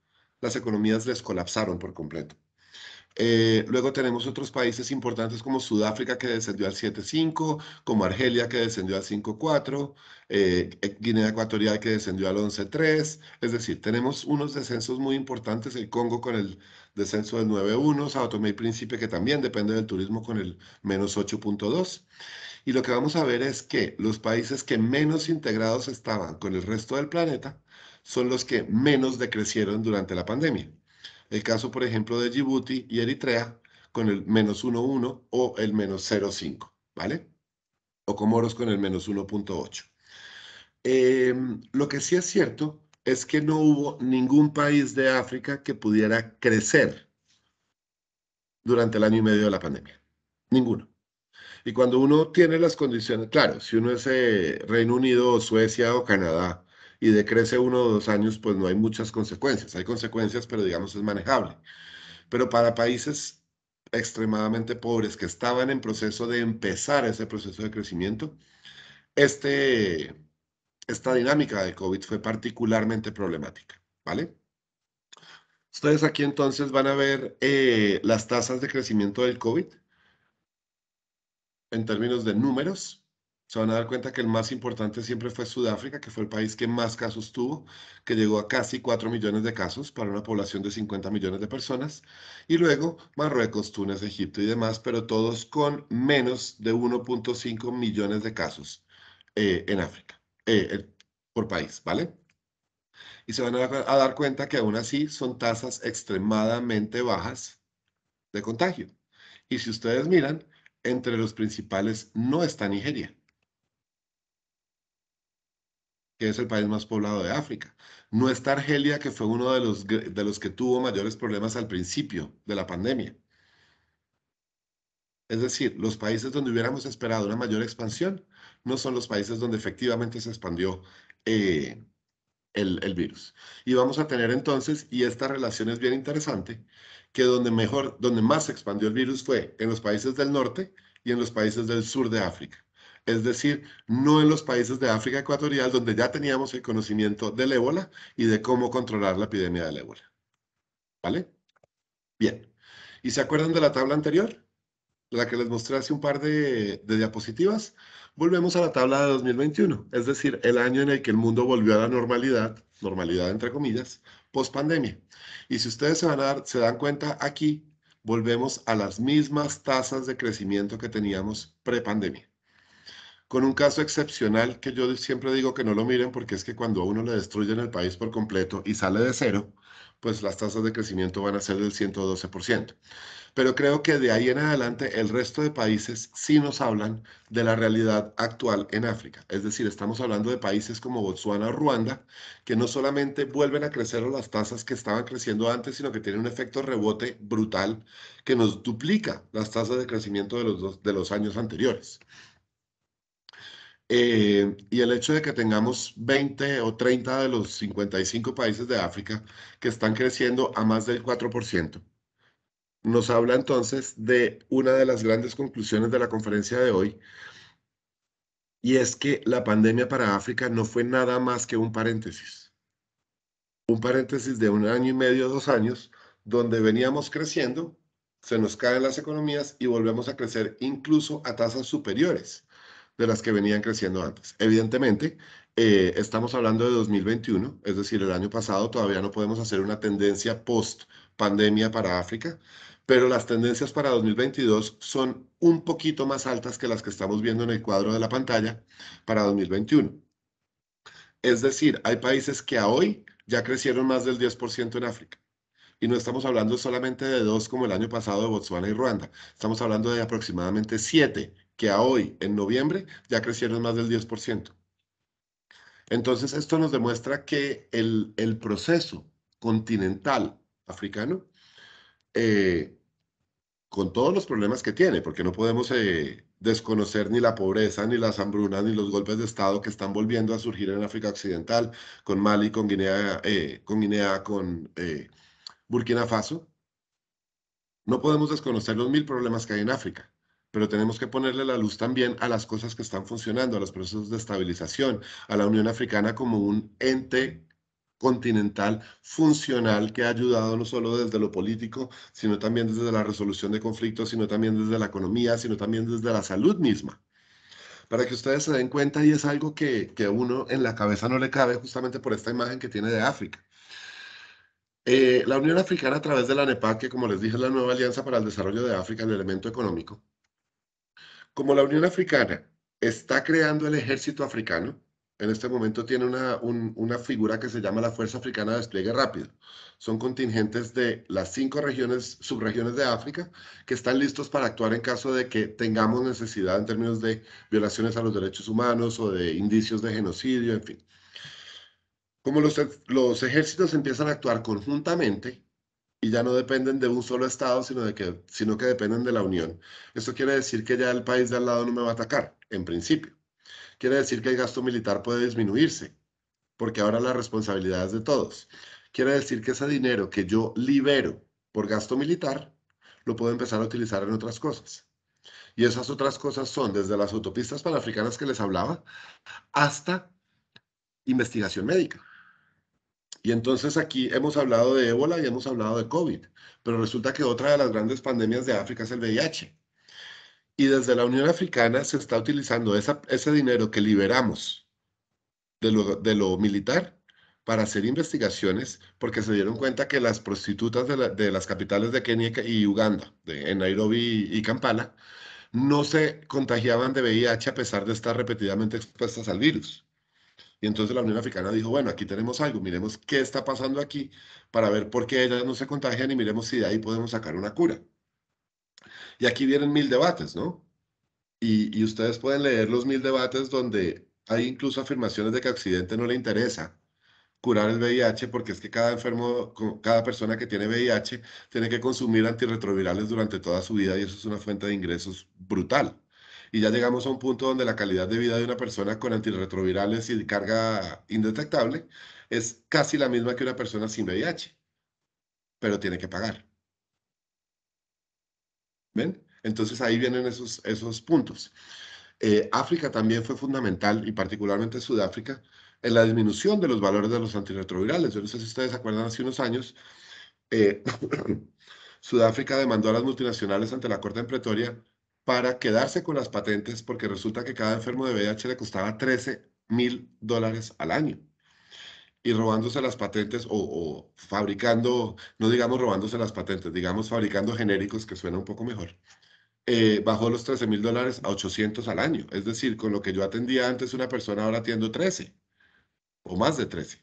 las economías les colapsaron por completo. Eh, luego tenemos otros países importantes como Sudáfrica que descendió al 7.5, como Argelia que descendió al 5.4, eh, eh, Guinea Ecuatorial que descendió al 11.3. Es decir, tenemos unos descensos muy importantes, el Congo con el descenso del 9.1, Sao Tomé y Príncipe que también depende del turismo con el menos 8.2. Y lo que vamos a ver es que los países que menos integrados estaban con el resto del planeta son los que menos decrecieron durante la pandemia. El caso, por ejemplo, de Djibouti y Eritrea con el menos 1,1 o el menos 0,5, ¿vale? O Comoros con el menos 1,8. Em, lo que sí es cierto es que no hubo ningún país de África que pudiera crecer durante el año y medio de la pandemia. Ninguno. Y cuando uno tiene las condiciones, claro, si uno es eh, Reino Unido, Suecia o Canadá, y decrece uno o dos años, pues no hay muchas consecuencias. Hay consecuencias, pero digamos es manejable. Pero para países extremadamente pobres que estaban en proceso de empezar ese proceso de crecimiento, este, esta dinámica del COVID fue particularmente problemática, ¿vale? Ustedes aquí entonces van a ver eh, las tasas de crecimiento del COVID en términos de números, se van a dar cuenta que el más importante siempre fue Sudáfrica, que fue el país que más casos tuvo, que llegó a casi 4 millones de casos para una población de 50 millones de personas, y luego Marruecos, Túnez, Egipto y demás, pero todos con menos de 1.5 millones de casos eh, en África, eh, por país, ¿vale? Y se van a dar cuenta que aún así son tasas extremadamente bajas de contagio. Y si ustedes miran, entre los principales no está Nigeria que es el país más poblado de África. No está Argelia, que fue uno de los, de los que tuvo mayores problemas al principio de la pandemia. Es decir, los países donde hubiéramos esperado una mayor expansión no son los países donde efectivamente se expandió eh, el, el, virus. Y vamos a tener entonces, y esta relación es bien interesante, que donde mejor, donde más se expandió el virus fue en los países del norte y en los países del sur de África es decir, no en los países de África Ecuatorial, donde ya teníamos el conocimiento del ébola y de cómo controlar la epidemia del ébola. ¿Vale? Bien. ¿Y se acuerdan de la tabla anterior? La que les mostré hace un par de, diapositivas. Volvemos a la tabla de 2021, es decir, el año en el que el mundo volvió a la normalidad, normalidad entre comillas, post pandemia. Y si ustedes se, van a se dan cuenta aquí, volvemos a las mismas tasas de crecimiento que teníamos pre-pandemia con un caso excepcional que yo siempre digo que no lo miren porque es que cuando a uno le destruyen el país por completo y sale de cero, pues las tasas de crecimiento van a ser del 112%. Pero creo que de ahí en adelante el resto de países sí nos hablan de la realidad actual en África. Es decir, estamos hablando de países como Botsuana o Ruanda, que no solamente vuelven a crecer las tasas que estaban creciendo antes, sino que tienen un efecto rebote brutal que nos duplica las tasas de crecimiento de los, de los años anteriores. Eh, y el hecho de que tengamos 20 o 30 de los 55 países de África que están creciendo a más del 4%, nos habla entonces de una de las grandes conclusiones de la conferencia de hoy, y es que la pandemia para África no fue nada más que un paréntesis. Un paréntesis de un año y medio, dos años, donde veníamos creciendo, se nos caen las economías y volvemos a crecer incluso a tasas superiores de las que venían creciendo antes. Evidentemente, eh, estamos hablando de 2021, es decir, el año pasado todavía no podemos hacer una tendencia post pandemia para África, pero las tendencias para 2022 son un poquito más altas que las que estamos viendo en el cuadro de la pantalla para 2021. Es decir, hay países que a hoy ya crecieron más del 10% en África. Y no estamos hablando solamente de dos como el año pasado de Botswana y Ruanda. Estamos hablando de aproximadamente siete que a hoy, en noviembre, ya crecieron más del 10%. Entonces, esto nos demuestra que el, proceso continental africano, eh, con todos los problemas que tiene, porque no podemos eh, desconocer ni la pobreza, ni las hambrunas, ni los golpes de Estado que están volviendo a surgir en África Occidental, con Mali, con Guinea, eh, con, Guinea, con Burkina Faso. No podemos desconocer los mil problemas que hay en África pero tenemos que ponerle la luz también a las cosas que están funcionando, a los procesos de estabilización, a la Unión Africana como un ente continental funcional que ha ayudado no solo desde lo político, sino también desde la resolución de conflictos, sino también desde la economía, sino también desde la salud misma. Para que ustedes se den cuenta, y es algo que, que uno en la cabeza no le cabe justamente por esta imagen que tiene de África. Eh, la Unión Africana a través de la NEPAD, que como les dije es la nueva alianza para el desarrollo de África el elemento económico, como la Unión Africana está creando el ejército africano, en este momento tiene una, figura que se llama la Fuerza Africana de Despliegue Rápido. Son contingentes de las cinco regiones, subregiones de África que están listos para actuar en caso de que tengamos necesidad en términos de violaciones a los derechos humanos o de indicios de genocidio, en fin. Como los, los ejércitos empiezan a actuar conjuntamente, y ya no dependen de un solo Estado, sino, de que, sino que dependen de la Unión. Eso quiere decir que ya el país de al lado no me va a atacar, en principio. Quiere decir que el gasto militar puede disminuirse, porque ahora la responsabilidad es de todos. Quiere decir que ese dinero que yo libero por gasto militar, lo puedo empezar a utilizar en otras cosas. Y esas otras cosas son desde las autopistas panafricanas que les hablaba hasta investigación médica. Y entonces aquí hemos hablado de ébola y hemos hablado de COVID, pero resulta que otra de las grandes pandemias de África es el VIH. Y desde la Unión Africana se está utilizando ese dinero que liberamos de lo, militar para hacer investigaciones porque se dieron cuenta que las prostitutas de, las capitales de Kenia y Uganda, en Nairobi y Kampala, no se contagiaban de VIH a pesar de estar repetidamente expuestas al virus. Y entonces la Unión Africana dijo, bueno, aquí tenemos algo, miremos qué está pasando aquí para ver por qué ellas no se contagian y miremos si de ahí podemos sacar una cura. Y aquí vienen mil debates, ¿no? Y, ustedes pueden leer los mil debates donde hay incluso afirmaciones de que a Occidente no le interesa curar el VIH porque es que cada enfermo, cada persona que tiene VIH tiene que consumir antirretrovirales durante toda su vida y eso es una fuente de ingresos brutal y ya llegamos a un punto donde la calidad de vida de una persona con antirretrovirales y carga indetectable es casi la misma que una persona sin VIH, pero tiene que pagar. ¿Ven? Entonces ahí vienen esos, esos puntos. Eh, África también fue fundamental, y particularmente Sudáfrica, en la disminución de los valores de los antirretrovirales. Yo no sé si ustedes acuerdan hace unos años, eh, Sudáfrica demandó a las multinacionales ante la Corte en Pretoria para quedarse con las patentes porque resulta que cada enfermo de VIH le costaba 13 mil dólares al año. Y robándose las patentes o, fabricando, no digamos robándose las patentes, digamos fabricando genéricos, que suena un poco mejor, eh, bajó los 13 mil dólares a 800 al año. Es decir, con lo que yo atendía antes una persona ahora atiendo 13 o más de 13.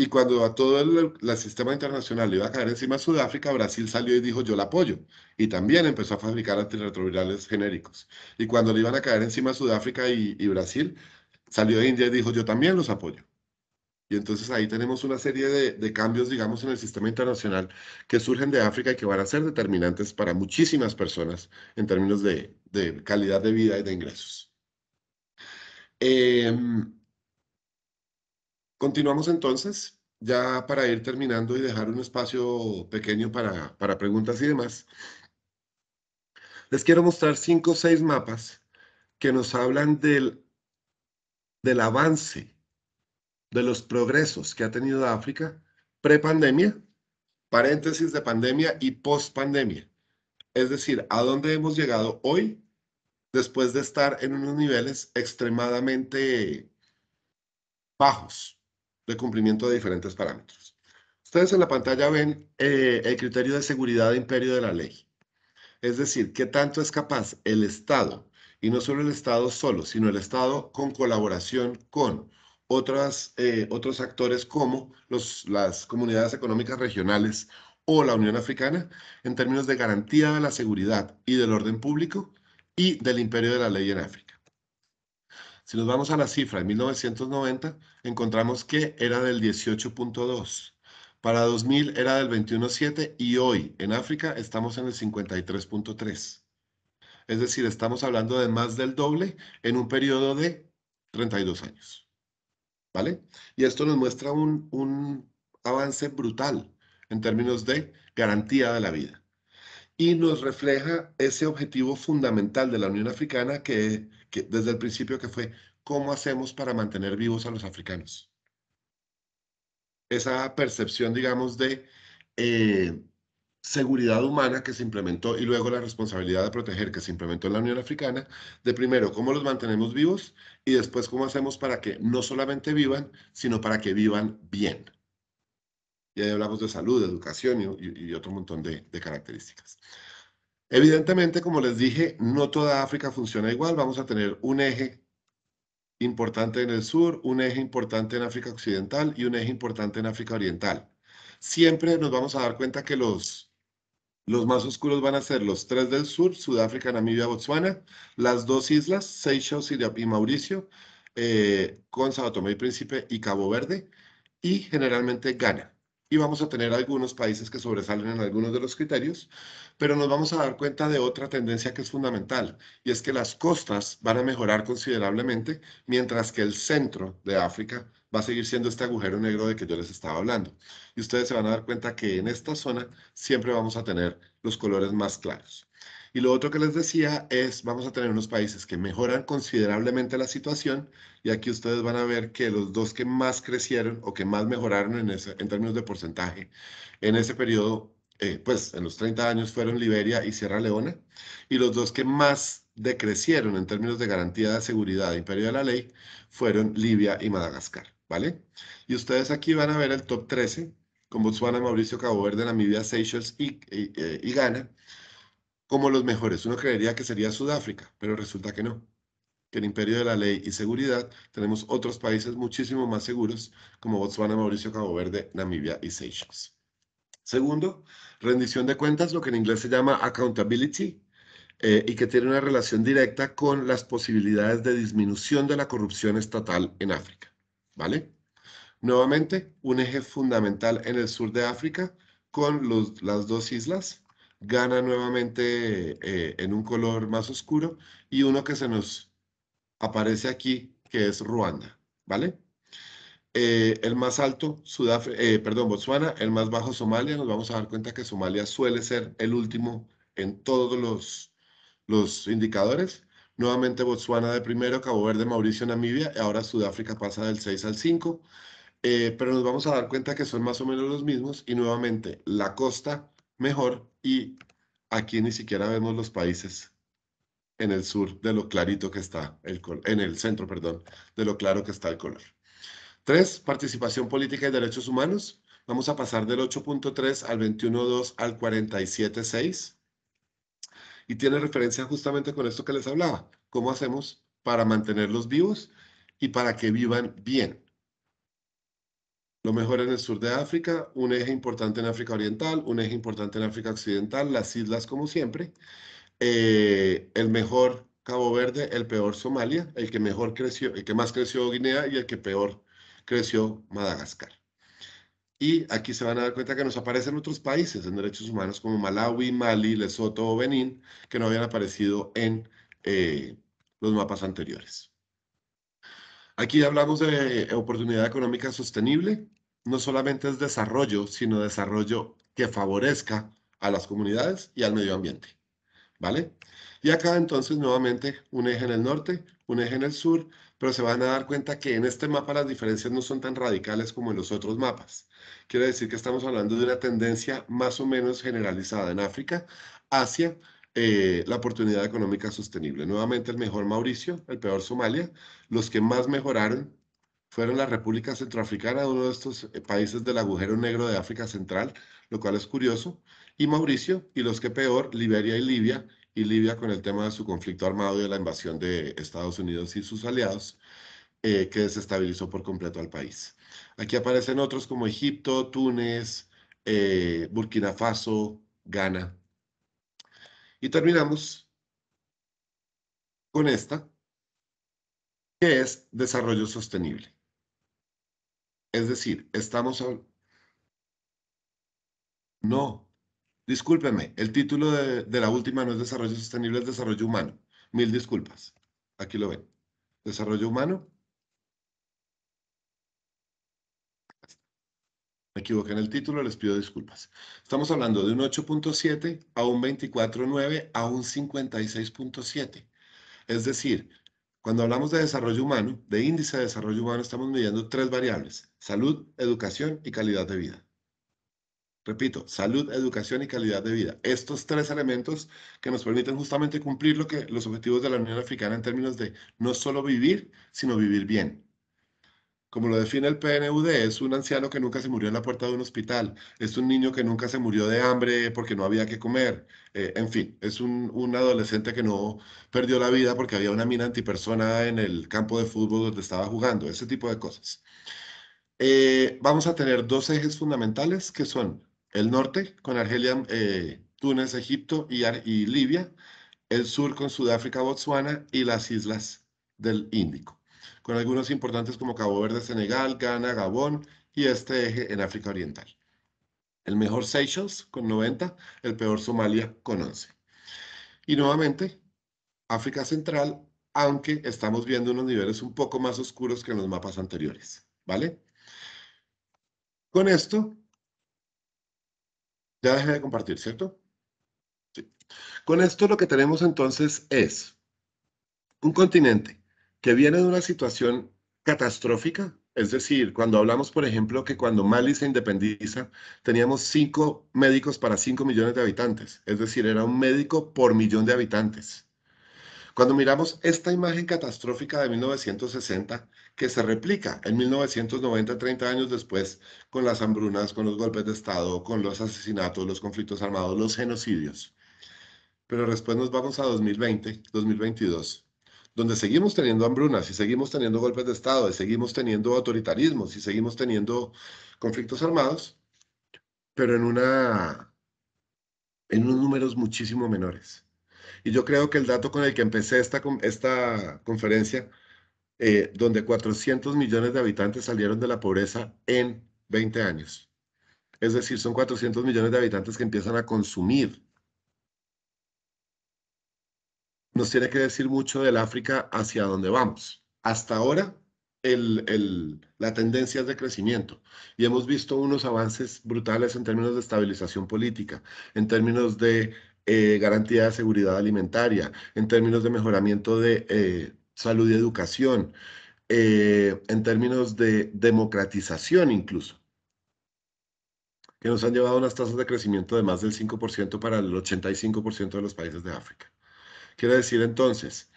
Y cuando a todo el, sistema internacional le iba a caer encima Sudáfrica, Brasil salió y dijo, yo la apoyo. Y también empezó a fabricar antirretrovirales genéricos. Y cuando le iban a caer encima Sudáfrica y, Brasil, salió de India y dijo, yo también los apoyo. Y entonces ahí tenemos una serie de, cambios, digamos, en el sistema internacional que surgen de África y que van a ser determinantes para muchísimas personas en términos de, de calidad de vida y de ingresos. Eh, Continuamos entonces, ya para ir terminando y dejar un espacio pequeño para, preguntas y demás. Les quiero mostrar cinco o seis mapas que nos hablan del, del avance, de los progresos que ha tenido África pre-pandemia, paréntesis de pandemia y post-pandemia. Es decir, a dónde hemos llegado hoy después de estar en unos niveles extremadamente bajos de cumplimiento de diferentes parámetros. Ustedes en la pantalla ven eh, el criterio de seguridad de imperio de la ley. Es decir, qué tanto es capaz el Estado, y no solo el Estado solo, sino el Estado con colaboración con otras, eh, otros actores como las comunidades económicas regionales o la Unión Africana, en términos de garantía de la seguridad y del orden público y del imperio de la ley en África. Si nos vamos a la cifra de 1990, encontramos que era del 18.2. Para 2000 era del 21.7 y hoy en África estamos en el 53.3. Es decir, estamos hablando de más del doble en un periodo de 32 años. ¿Vale? Y esto nos muestra un, un avance brutal en términos de garantía de la vida y nos refleja ese objetivo fundamental de la Unión Africana que, desde el principio que fue cómo hacemos para mantener vivos a los africanos. Esa percepción, digamos, de eh, seguridad humana que se implementó y luego la responsabilidad de proteger que se implementó en la Unión Africana, de primero cómo los mantenemos vivos y después cómo hacemos para que no solamente vivan, sino para que vivan bien. Y hablamos de salud, de educación y, otro montón de, características. Evidentemente, como les dije, no toda África funciona igual. Vamos a tener un eje importante en el sur, un eje importante en África Occidental y un eje importante en África Oriental. Siempre nos vamos a dar cuenta que los, los más oscuros van a ser los tres del sur, Sudáfrica, Namibia, Botswana, las dos islas, Seychelles y Mauricio, eh, con Sabatomé y Príncipe y Cabo Verde, y generalmente Ghana y vamos a tener algunos países que sobresalen en algunos de los criterios, pero nos vamos a dar cuenta de otra tendencia que es fundamental, y es que las costas van a mejorar considerablemente, mientras que el centro de África va a seguir siendo este agujero negro de que yo les estaba hablando. Y ustedes se van a dar cuenta que en esta zona siempre vamos a tener los colores más claros. Y lo otro que les decía es, vamos a tener unos países que mejoran considerablemente la situación y aquí ustedes van a ver que los dos que más crecieron o que más mejoraron en, en términos de porcentaje en ese periodo, eh, pues en los 30 años fueron Liberia y Sierra Leona y los dos que más decrecieron en términos de garantía de seguridad e imperio de la ley fueron Libia y Madagascar, ¿vale? Y ustedes aquí van a ver el top 13 con Botswana, Mauricio, Cabo Verde, Namibia, Seychelles y, y eh, Ghana como los mejores. Uno creería que sería Sudáfrica, pero resulta que no. Que el imperio de la ley y seguridad tenemos otros países muchísimo más seguros, como Botswana, Mauricio, Cabo Verde, Namibia y Seychelles. Segundo, rendición de cuentas, lo que en inglés se llama accountability, eh, y que tiene una relación directa con las posibilidades de disminución de la corrupción estatal en África. ¿Vale? Nuevamente, un eje fundamental en el sur de África con las dos islas, gana nuevamente eh, en un color más oscuro y uno que se nos aparece aquí, que es Ruanda, ¿vale? Eh, el más alto, Sudáfrica, eh, perdón, Botswana, el más bajo, Somalia. Nos vamos a dar cuenta que Somalia suele ser el último en todos los, los indicadores. Nuevamente Botswana de primero, Cabo Verde, Mauricio, Namibia. ahora Sudáfrica pasa del 6 al 5. pero nos vamos a dar cuenta que son más o menos los mismos. Y nuevamente, la costa mejor y aquí ni siquiera vemos los países en el sur de lo clarito que está el color, en el centro, perdón, de lo claro que está el color. Tres, participación política y derechos humanos. Vamos a pasar del 8.3 al 21.2 al 47.6 y tiene referencia justamente con esto que les hablaba. ¿Cómo hacemos para mantenerlos vivos y para que vivan bien? lo mejor en el sur de África, un eje importante en África Oriental, un eje importante en África Occidental, las islas como siempre, eh, el mejor Cabo Verde, el peor Somalia, el que mejor creció, el que más creció Guinea y el que peor creció Madagascar. Y aquí se van a dar cuenta que nos aparecen otros países en derechos humanos como Malawi, Mali, Lesoto o Benín, que no habían aparecido en eh, los mapas anteriores. Aquí hablamos de oportunidad económica sostenible no solamente es desarrollo, sino desarrollo que favorezca a las comunidades y al medio ambiente. ¿Vale? Y acá entonces nuevamente un eje en el norte, un eje en el sur, pero se van a dar cuenta que en este mapa las diferencias no son tan radicales como en los otros mapas. Quiere decir que estamos hablando de una tendencia más o menos generalizada en África hacia eh, la oportunidad económica sostenible. Nuevamente el mejor Mauricio, el peor Somalia, los que más mejoraron fueron la República Centroafricana, uno de estos eh, países del agujero negro de África Central, lo cual es curioso, y Mauricio, y los que peor, Liberia y Libia, y Libia con el tema de su conflicto armado y de la invasión de Estados Unidos y sus aliados, eh, que desestabilizó por completo al país. Aquí aparecen otros como Egipto, Túnez, eh, Burkina Faso, Ghana. Y terminamos con esta, que es desarrollo sostenible. Es decir, estamos... No, discúlpeme, el título de, de la última no es desarrollo sostenible, es desarrollo humano. Mil disculpas. Aquí lo ven. Desarrollo humano, Me equivoqué en el título, les pido disculpas. Estamos hablando de un 8.7 a un 24.9 a un 56.7. Es decir, cuando hablamos de desarrollo humano, de índice de desarrollo humano, estamos midiendo tres variables, salud, educación y calidad de vida. Repito, salud, educación y calidad de vida. Estos tres elementos que nos permiten justamente cumplir lo que, los objetivos de la Unión Africana en términos de no solo vivir, sino vivir bien como lo define el PNUD, es un anciano que nunca se murió en la puerta de un hospital, es un niño que nunca se murió de hambre porque no había que comer, eh, en fin, es un, adolescente que no perdió la vida porque había una mina antipersona en el campo de fútbol donde estaba jugando, ese tipo de cosas. Eh, vamos a tener dos ejes fundamentales que son el norte con Argelia, eh, Túnez, Egipto y, y Libia, el sur con Sudáfrica, Botsuana y las islas del Índico con algunos importantes como Cabo Verde, Senegal, Ghana, Gabón y este eje en África Oriental. El mejor Seychelles con 90, el peor Somalia con 11. Y nuevamente, África Central, aunque estamos viendo unos niveles un poco más oscuros que en los mapas anteriores, ¿vale? Con esto, ya dejé de compartir, ¿cierto? Con esto lo que tenemos entonces es un continente que viene de una situación catastrófica. Es decir, cuando hablamos, por ejemplo, que cuando Mali se independiza, teníamos cinco médicos para cinco millones de habitantes. Es decir, era un médico por millón de habitantes. Cuando miramos esta imagen catastrófica de 1960, que se replica en 1990, 30 años después, con las hambrunas, con los golpes de Estado, con los asesinatos, los conflictos armados, los genocidios. Pero después nos vamos a 2020, 2022 donde seguimos teniendo hambrunas y seguimos teniendo golpes de Estado y seguimos teniendo autoritarismos y seguimos teniendo conflictos armados, pero en, una, en unos números muchísimo menores. Y yo creo que el dato con el que empecé esta, esta conferencia, eh, donde 400 millones de habitantes salieron de la pobreza en 20 años. Es decir, son 400 millones de habitantes que empiezan a consumir nos tiene que decir mucho del África hacia dónde vamos. Hasta ahora, la tendencia es de crecimiento y hemos visto unos avances brutales en términos de estabilización política, en términos de eh, garantía de seguridad alimentaria, en términos de mejoramiento de eh, salud y educación, eh, en términos de democratización incluso, que nos han llevado a unas tasas de crecimiento de más del 5% para el 85% de los países de África. Quiere decir entonces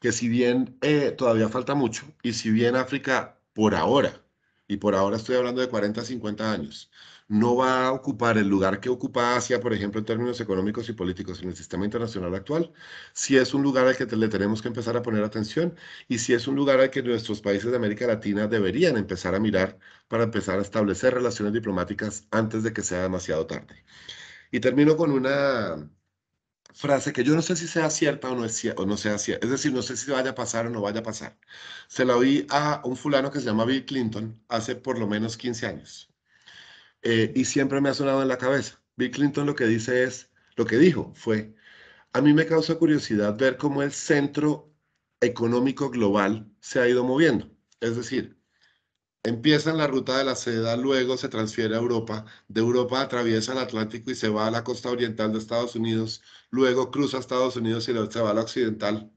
que si bien eh, todavía falta mucho, y si bien África por ahora, y por ahora estoy hablando de 40, 50 años, no va a ocupar el lugar que ocupa Asia, por ejemplo, en términos económicos y políticos en el sistema internacional actual, si es un lugar al que le tenemos que empezar a poner atención y si es un lugar al que nuestros países de América Latina deberían empezar a mirar para empezar a establecer relaciones diplomáticas antes de que sea demasiado tarde. Y termino con una frase que yo no sé si sea cierta o no, es, o no sea cierta, es decir, no sé si vaya a pasar o no vaya a pasar. Se la oí a un fulano que se llama Bill Clinton hace por lo menos 15 años eh, y siempre me ha sonado en la cabeza. Bill Clinton lo que dice es, lo que dijo fue, a mí me causa curiosidad ver cómo el centro económico global se ha ido moviendo. Es decir, Empieza en la ruta de la seda, luego se transfiere a Europa, de Europa atraviesa el Atlántico y se va a la costa oriental de Estados Unidos, luego cruza Estados Unidos y luego se va al occidental,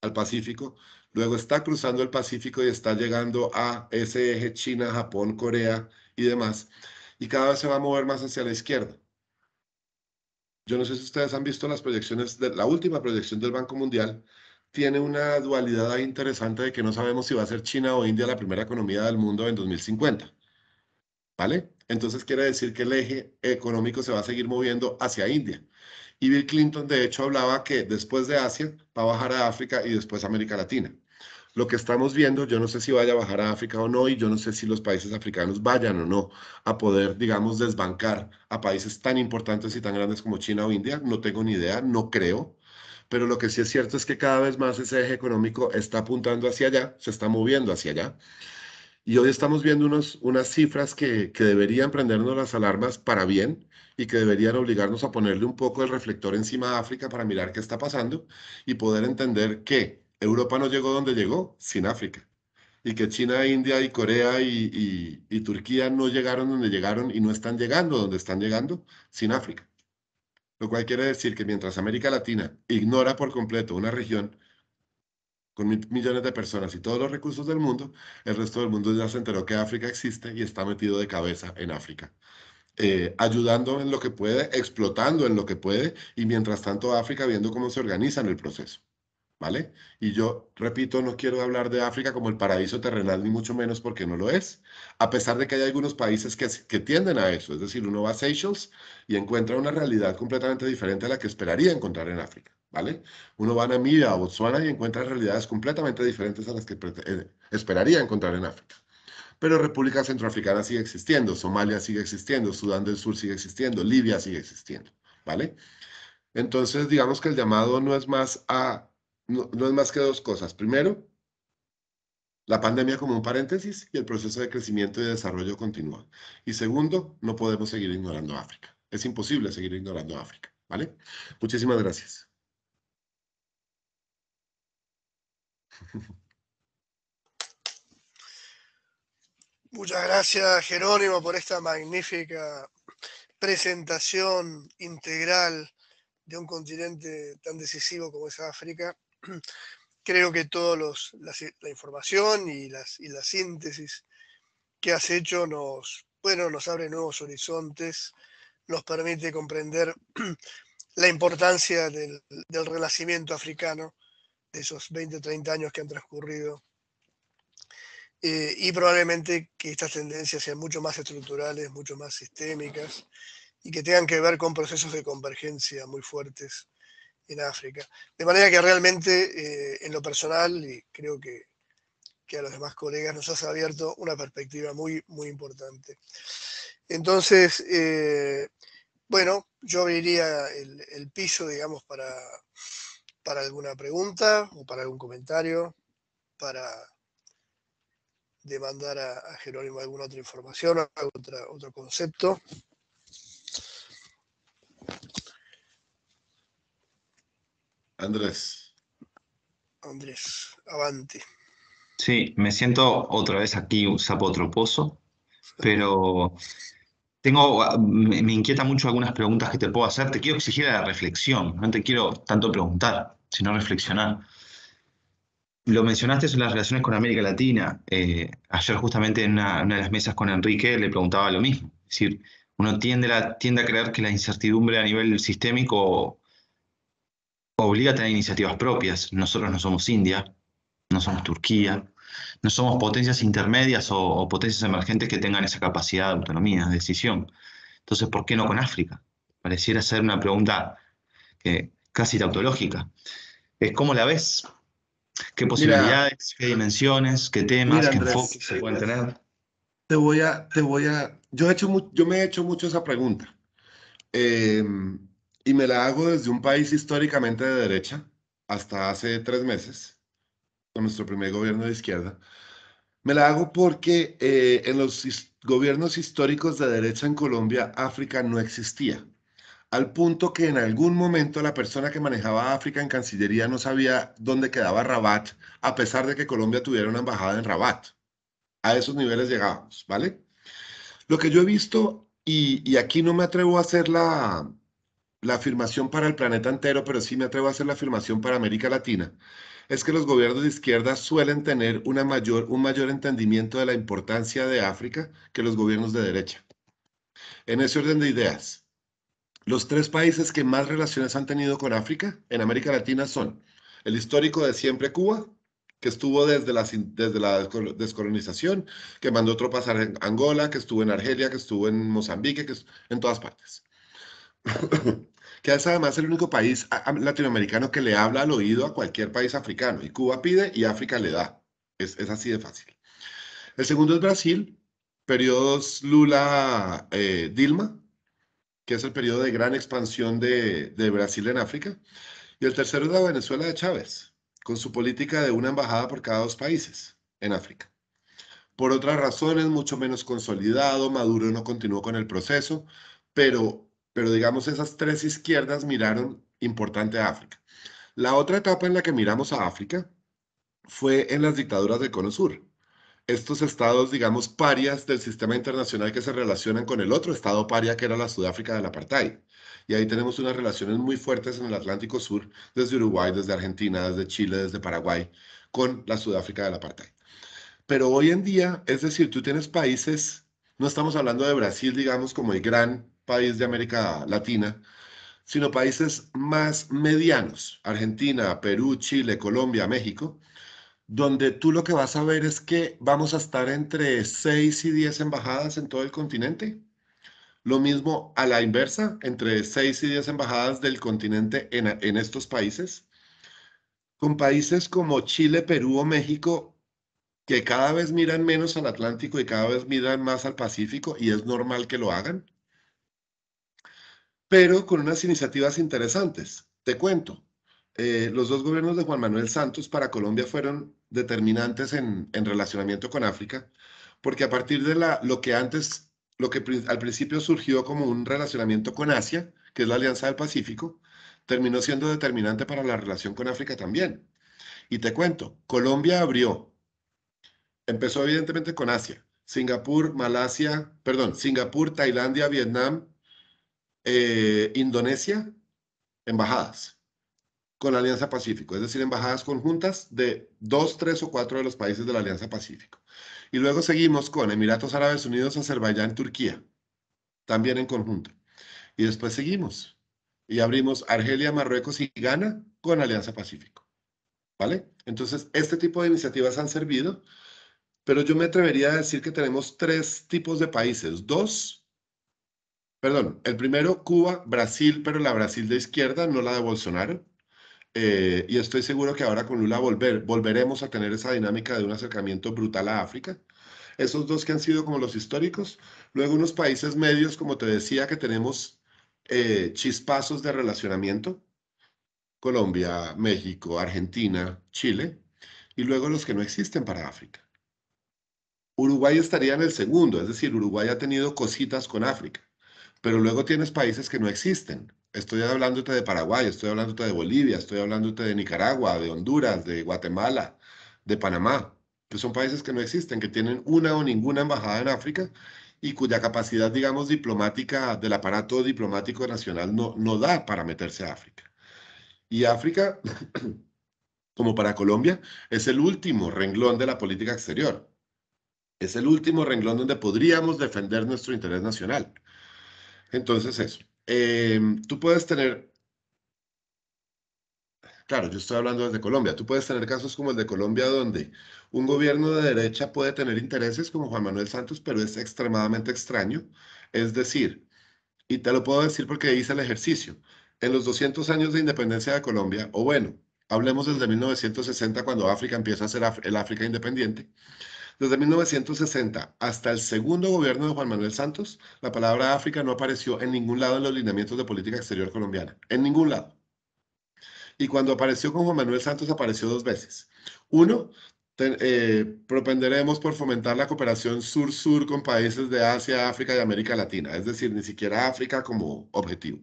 al Pacífico, luego está cruzando el Pacífico y está llegando a ese eje China, Japón, Corea y demás, y cada vez se va a mover más hacia la izquierda. Yo no sé si ustedes han visto las proyecciones, de, la última proyección del Banco Mundial, tiene una dualidad interesante de que no sabemos si va a ser China o India la primera economía del mundo en 2050. ¿Vale? Entonces quiere decir que el eje económico se va a seguir moviendo hacia India. Y Bill Clinton, de hecho, hablaba que después de Asia va a bajar a África y después a América Latina. Lo que estamos viendo, yo no sé si vaya a bajar a África o no, y yo no sé si los países africanos vayan o no a poder, digamos, desbancar a países tan importantes y tan grandes como China o India. No tengo ni idea, no creo pero lo que sí es cierto es que cada vez más ese eje económico está apuntando hacia allá, se está moviendo hacia allá. Y hoy estamos viendo unos, unas cifras que, deberían prendernos las alarmas para bien y que deberían obligarnos a ponerle un poco el reflector encima de África para mirar qué está pasando y poder entender que Europa no llegó donde llegó sin África y que China, India y Corea y Turquía no llegaron donde llegaron y no están llegando donde están llegando sin África lo cual quiere decir que mientras América Latina ignora por completo una región con millones de personas y todos los recursos del mundo, el resto del mundo ya se enteró que África existe y está metido de cabeza en África. Eh, ayudando en lo que puede, explotando en lo que puede, y mientras tanto África viendo cómo se organiza en el proceso. ¿vale? Y yo, repito, no quiero hablar de África como el paraíso terrenal, ni mucho menos porque no lo es, a pesar de que hay algunos países que, tienden a eso, es decir, uno va a Seychelles y encuentra una realidad completamente diferente a la que esperaría encontrar en África, ¿vale? Uno va a Namibia, a Botswana y encuentra realidades completamente diferentes a las que eh, esperaría encontrar en África. Pero República Centroafricana sigue existiendo, Somalia sigue existiendo, Sudán del Sur sigue existiendo, Libia sigue existiendo, ¿vale? Entonces, digamos que el llamado no es más a no, es más que dos cosas. Primero, la pandemia como un paréntesis y el proceso de crecimiento y desarrollo continúa. Y segundo, no podemos seguir ignorando a África. Es imposible seguir ignorando a África, ¿vale? Muchísimas gracias. Muchas gracias, Jerónimo, por esta magnífica presentación integral de un continente tan decisivo como es África creo que toda la, información y, la síntesis que has hecho nos, abre nuevos horizontes, nos permite comprender la importancia del, renacimiento africano, de esos 20, 30 años que han transcurrido, eh, y probablemente que estas tendencias sean mucho más estructurales, mucho más sistémicas, y que tengan que ver con procesos de convergencia muy fuertes en África. De manera que realmente eh, en lo personal, y creo que, a los demás colegas nos has abierto una perspectiva muy, muy importante. Entonces, eh, bueno, yo abriría el, piso, digamos, para, para alguna pregunta o para algún comentario, para demandar a, Jerónimo alguna otra información, otra, otro concepto. Andrés. Andrés, avante. Sí, me siento otra vez aquí un sapo troposo, pero tengo, me, inquieta mucho algunas preguntas que te puedo hacer. Te quiero exigir la reflexión, no te quiero tanto preguntar, sino reflexionar. Lo mencionaste en las relaciones con América Latina. Eh, ayer justamente en una, de las mesas con Enrique le preguntaba lo mismo. Es decir, uno tiende, tiende a creer que la incertidumbre a nivel sistémico obliga a tener iniciativas propias. Nosotros no somos India, no somos Turquía, no somos potencias intermedias o, potencias emergentes que tengan esa capacidad de autonomía, de decisión. Entonces, ¿por qué no con África? Pareciera ser una pregunta casi tautológica. Es ¿Cómo la ves? ¿Qué posibilidades, qué dimensiones, qué temas, qué enfoques se pueden tener? Te voy a, te voy a, yo, he hecho, yo me he hecho mucho esa pregunta. Eh, y me la hago desde un país históricamente de derecha hasta hace tres meses, con nuestro primer gobierno de izquierda. Me la hago porque eh, en los gobiernos históricos de derecha en Colombia, África no existía. Al punto que en algún momento la persona que manejaba África en Cancillería no sabía dónde quedaba Rabat, a pesar de que Colombia tuviera una embajada en Rabat. A esos niveles llegamos ¿vale? Lo que yo he visto, y, y aquí no me atrevo a hacer la, la afirmación para el planeta entero, pero sí me atrevo a hacer la afirmación para América Latina, es que los gobiernos de izquierda suelen tener un mayor entendimiento de la importancia de África que los gobiernos de derecha. En ese orden de ideas, los tres países que más relaciones han tenido con África en América Latina son el histórico de siempre Cuba, que estuvo desde la, desde la descolonización, que mandó tropas a Angola, que estuvo en Argelia, que estuvo en Mozambique, que en todas partes que es además el único país latinoamericano que le habla al oído a cualquier país africano. Y Cuba pide y África le da. Es, así de fácil. El segundo es Brasil, periodos Lula-Dilma, eh, que es el periodo de gran expansión de, de Brasil en África. Y el tercero es la Venezuela de Chávez, con su política de una embajada por cada dos países en África. Por otras razones, mucho menos consolidado, Maduro no continuó con el proceso, pero pero digamos esas tres izquierdas miraron importante a África. La otra etapa en la que miramos a África fue en las dictaduras del Cono Sur. Estos estados, digamos, parias del sistema internacional que se relacionan con el otro estado paria que era la Sudáfrica del apartheid. Y ahí tenemos unas relaciones muy fuertes en el Atlántico Sur, desde Uruguay, desde Argentina, desde Chile, desde Paraguay, con la Sudáfrica del apartheid. Pero hoy en día, es decir, tú tienes países, no estamos hablando de Brasil, digamos, como el gran país de América Latina, sino países más medianos, Argentina, Perú, Chile, Colombia, México, donde tú lo que vas a ver es que vamos a estar entre 6 y 10 embajadas en todo el continente. Lo mismo a la inversa, entre 6 y 10 embajadas del continente en, en estos países. Con países como Chile, Perú o México, que cada vez miran menos al Atlántico y cada vez miran más al Pacífico, y es normal que lo hagan pero con unas iniciativas interesantes. Te cuento, eh, los dos gobiernos de Juan Manuel Santos para Colombia fueron determinantes en, en relacionamiento con África, porque a partir de la, lo que antes, lo que al principio surgió como un relacionamiento con Asia, que es la Alianza del Pacífico, terminó siendo determinante para la relación con África también. Y te cuento, Colombia abrió, empezó evidentemente con Asia, Singapur, Malasia, perdón, Singapur, Tailandia, Vietnam, eh, Indonesia, embajadas con la Alianza Pacífico, es decir, embajadas conjuntas de dos, tres o cuatro de los países de la Alianza Pacífico. Y luego seguimos con Emiratos Árabes Unidos, Azerbaiyán, Turquía, también en conjunto. Y después seguimos y abrimos Argelia, Marruecos y Ghana con Alianza Pacífico. ¿Vale? Entonces, este tipo de iniciativas han servido, pero yo me atrevería a decir que tenemos tres tipos de países. Dos perdón, el primero Cuba, Brasil, pero la Brasil de izquierda, no la de Bolsonaro. Eh, y estoy seguro que ahora con Lula volver, volveremos a tener esa dinámica de un acercamiento brutal a África. Esos dos que han sido como los históricos. Luego unos países medios, como te decía, que tenemos eh, chispazos de relacionamiento. Colombia, México, Argentina, Chile. Y luego los que no existen para África. Uruguay estaría en el segundo, es decir, Uruguay ha tenido cositas con África. Pero luego tienes países que no existen. Estoy hablándote de Paraguay, estoy hablándote de Bolivia, estoy hablándote de Nicaragua, de Honduras, de Guatemala, de Panamá, que son países que no existen, que tienen una o ninguna embajada en África y cuya capacidad, digamos, diplomática del aparato diplomático nacional no, no da para meterse a África. Y África, como para Colombia, es el último renglón de la política exterior. Es el último renglón donde podríamos defender nuestro interés nacional. Entonces, eso. Eh, tú puedes tener, claro, yo estoy hablando desde Colombia, tú puedes tener casos como el de Colombia donde un gobierno de derecha puede tener intereses como Juan Manuel Santos, pero es extremadamente extraño. Es decir, y te lo puedo decir porque hice el ejercicio, en los 200 años de independencia de Colombia, o bueno, hablemos desde 1960 cuando África empieza a ser el África independiente, desde 1960 hasta el segundo gobierno de Juan Manuel Santos, la palabra África no apareció en ningún lado en los lineamientos de política exterior colombiana. En ningún lado. Y cuando apareció con Juan Manuel Santos, apareció dos veces. Uno, eh, propenderemos por fomentar la cooperación sur-sur con países de Asia, África y América Latina. Es decir, ni siquiera África como objetivo.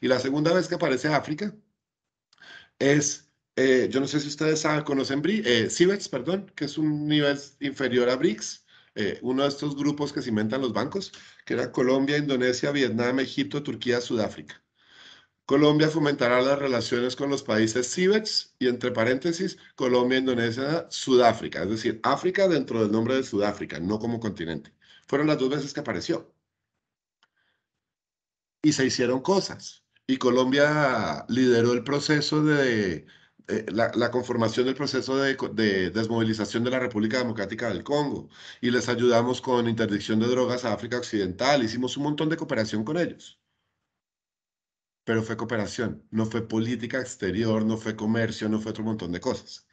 Y la segunda vez que aparece África es eh, yo no sé si ustedes conocen en eh, CIVEX, perdón, que es un nivel inferior a BRICS, eh, uno de estos grupos que cimentan los bancos, que era Colombia, Indonesia, Vietnam, Egipto, Turquía, Sudáfrica. Colombia fomentará las relaciones con los países CIVEX y entre paréntesis, Colombia, Indonesia, Sudáfrica, es decir, África dentro del nombre de Sudáfrica, no como continente. Fueron las dos veces que apareció. Y se hicieron cosas. Y Colombia lideró el proceso de eh, la, conformación del proceso de, de, desmovilización de la República Democrática del Congo y les ayudamos con interdicción de drogas a África Occidental. Hicimos un montón de cooperación con ellos. Pero fue cooperación, no fue política exterior, no fue comercio, no fue otro montón de cosas.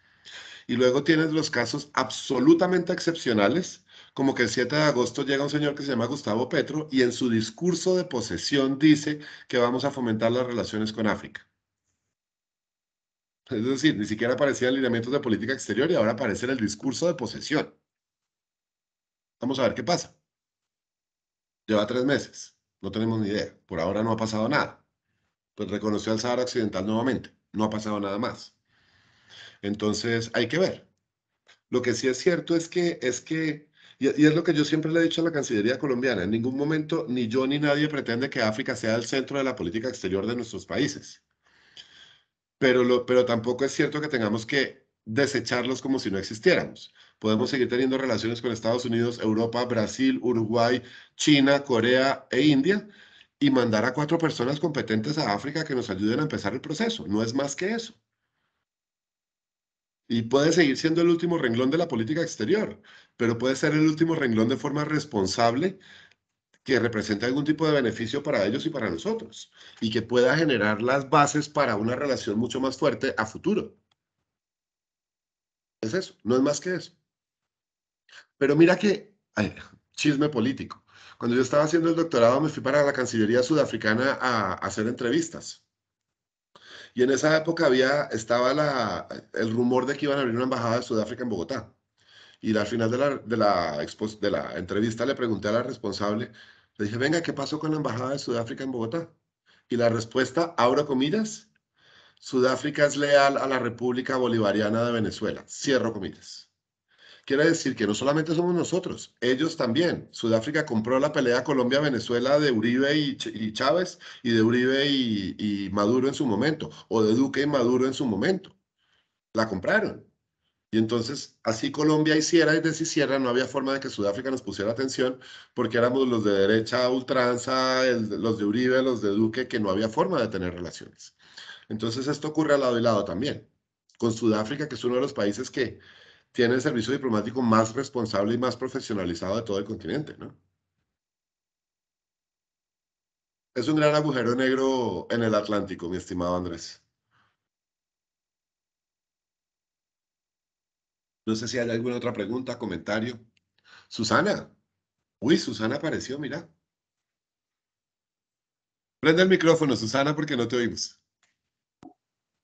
Y luego tienes los casos absolutamente excepcionales, como que el 7 de agosto llega un señor que se llama Gustavo Petro y en su discurso de posesión dice que vamos a fomentar las relaciones con África. Es decir, ni siquiera aparecía lineamientos de política exterior y ahora aparece en el discurso de posesión. Vamos a ver qué pasa. Lleva tres meses. No tenemos ni idea. Por ahora no ha pasado nada. Pues reconoció al Sahara Occidental nuevamente. No ha pasado nada más. Entonces, hay que ver. Lo que sí es cierto es que, es que y, es lo que yo siempre le he dicho a la Cancillería colombiana, en ningún momento ni yo ni nadie pretende que África sea el centro de la política exterior de nuestros países pero, tampoco es cierto que tengamos que desecharlos como si no existiéramos. Podemos seguir teniendo relaciones con Estados Unidos, Europa, Brasil, Uruguay, China, Corea e India y mandar a cuatro personas competentes a África que nos ayuden a empezar el proceso. No es más que eso. Y puede seguir siendo el último renglón de la política exterior, pero puede ser el último renglón de forma responsable que represente algún tipo de beneficio para ellos y para nosotros, y que pueda generar las bases para una relación mucho más fuerte a futuro. Es eso, no es más que eso. Pero mira que, chisme político. Cuando yo estaba haciendo el doctorado me fui para la Cancillería Sudafricana a, hacer entrevistas. Y en esa época había, estaba el rumor de que iban a abrir una embajada de Sudáfrica en Bogotá. Y al final de la, entrevista le pregunté a la responsable, le dije, venga, ¿qué pasó con la Embajada de Sudáfrica en Bogotá? Y la respuesta, abro comillas, Sudáfrica es leal a la República Bolivariana de Venezuela, cierro comillas. Quiere decir que no solamente somos nosotros, ellos también. Sudáfrica compró la pelea Colombia-Venezuela de Uribe y, Chávez y de Uribe y, y Maduro en su momento, o de Duque y Maduro en su momento. La compraron. Y entonces, así Colombia hiciera y deshiciera, no había forma de que Sudáfrica nos pusiera atención, porque éramos los de derecha ultranza, los de Uribe, los de Duque, que no había forma de tener relaciones. Entonces, esto ocurre al lado y lado también. Con Sudáfrica, que es uno de los países que tiene el servicio diplomático más responsable y más profesionalizado de todo el continente, Es un gran agujero negro en el Atlántico, mi estimado Andrés. No sé si hay alguna otra pregunta, comentario. Susana. Uy, Susana apareció, mira. Prende el micrófono, Susana, porque no te oímos.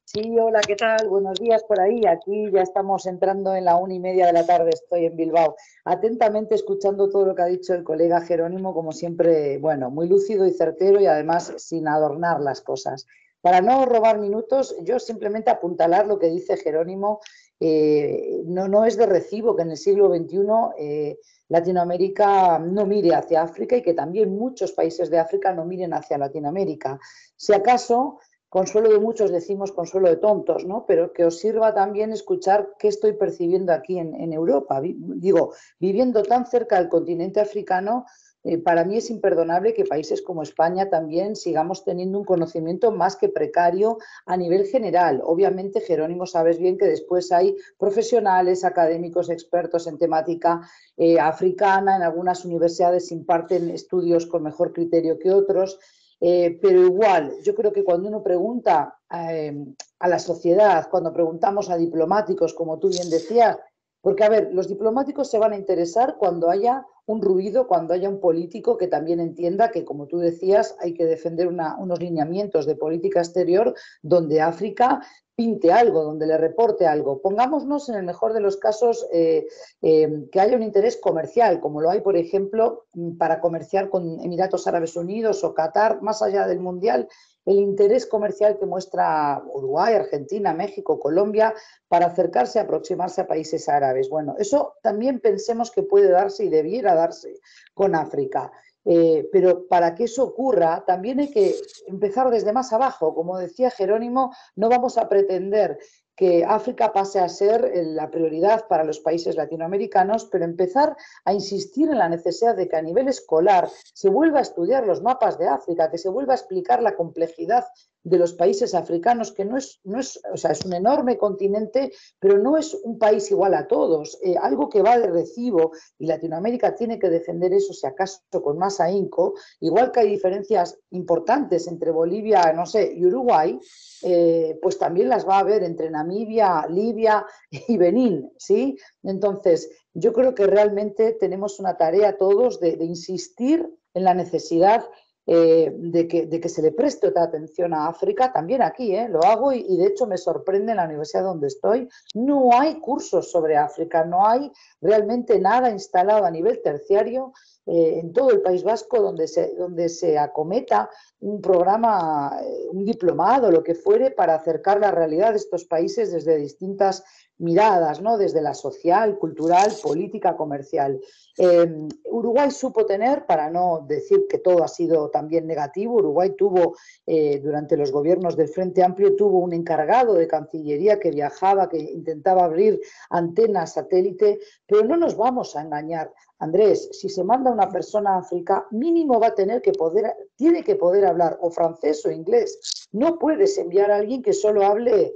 Sí, hola, ¿qué tal? Buenos días por ahí. Aquí ya estamos entrando en la una y media de la tarde, estoy en Bilbao. Atentamente escuchando todo lo que ha dicho el colega Jerónimo, como siempre, bueno, muy lúcido y certero y además sin adornar las cosas. Para no robar minutos, yo simplemente apuntalar lo que dice Jerónimo, eh, no, no es de recibo que en el siglo XXI eh, Latinoamérica no mire hacia África y que también muchos países de África no miren hacia Latinoamérica. Si acaso, consuelo de muchos decimos consuelo de tontos, ¿no? Pero que os sirva también escuchar qué estoy percibiendo aquí en Europa. digo, viviendo tan cerca del continente africano, eh, para mí es imperdonable que países como España también sigamos teniendo un conocimiento más que precario a nivel general. Obviamente, Jerónimo, sabes bien que después hay profesionales, académicos, expertos en temática eh, africana, en algunas universidades imparten estudios con mejor criterio que otros. Eh, pero igual, yo creo que cuando uno pregunta a la sociedad, cuando preguntamos a diplomáticos, como tú bien decías, porque, a ver, los diplomáticos se van a interesar cuando haya un ruido, cuando haya un político que también entienda que, como tú decías, hay que defender unos lineamientos de política exterior donde África pinte algo, donde le reporte algo. Pongámonos en el mejor de los casos eh, eh, que haya un interés comercial, como lo hay, por ejemplo, para comerciar con Emiratos Árabes Unidos o Qatar, más allá del Mundial, el interés comercial que muestra Uruguay, Argentina, México, Colombia para acercarse, aproximarse a países árabes. Bueno, eso también pensemos que puede darse y debiera darse con África. Eh, pero para que eso ocurra, también hay que empezar desde más abajo. Como decía Jerónimo, no vamos a pretender que África pase a ser eh, la prioridad para los países latinoamericanos, pero empezar a insistir en la necesidad de que a nivel escolar se vuelva a estudiar los mapas de África, que se vuelva a explicar la complejidad de los países africanos, que no es, no es, o sea, es un enorme continente, pero no es un país igual a todos, eh, algo que va de recibo y Latinoamérica tiene que defender eso si acaso con más ahínco, igual que hay diferencias importantes entre Bolivia, no sé, y Uruguay, eh, pues también las va a haber entre Namibia, Libia y Benín, ¿sí? Entonces, yo creo que realmente tenemos una tarea todos de insistir en la necesidad eh, de, que, se le preste otra atención a África, también aquí, ¿eh? lo hago y, de hecho me sorprende en la universidad donde estoy, no hay cursos sobre África, no hay realmente nada instalado a nivel terciario eh, en todo el País Vasco donde se, donde se acometa un programa, un diplomado, lo que fuere, para acercar la realidad de estos países desde distintas miradas, ¿no? Desde la social, cultural, política, comercial. Em, Uruguay supo tener, para no decir que todo ha sido también negativo, Uruguay tuvo, eh, durante los gobiernos del Frente Amplio, tuvo un encargado de Cancillería que viajaba, que intentaba abrir antenas satélite, pero no nos vamos a engañar. Andrés, si se manda una persona a África, mínimo va a tener que poder, tiene que poder hablar o francés o inglés. No puedes enviar a alguien que solo hable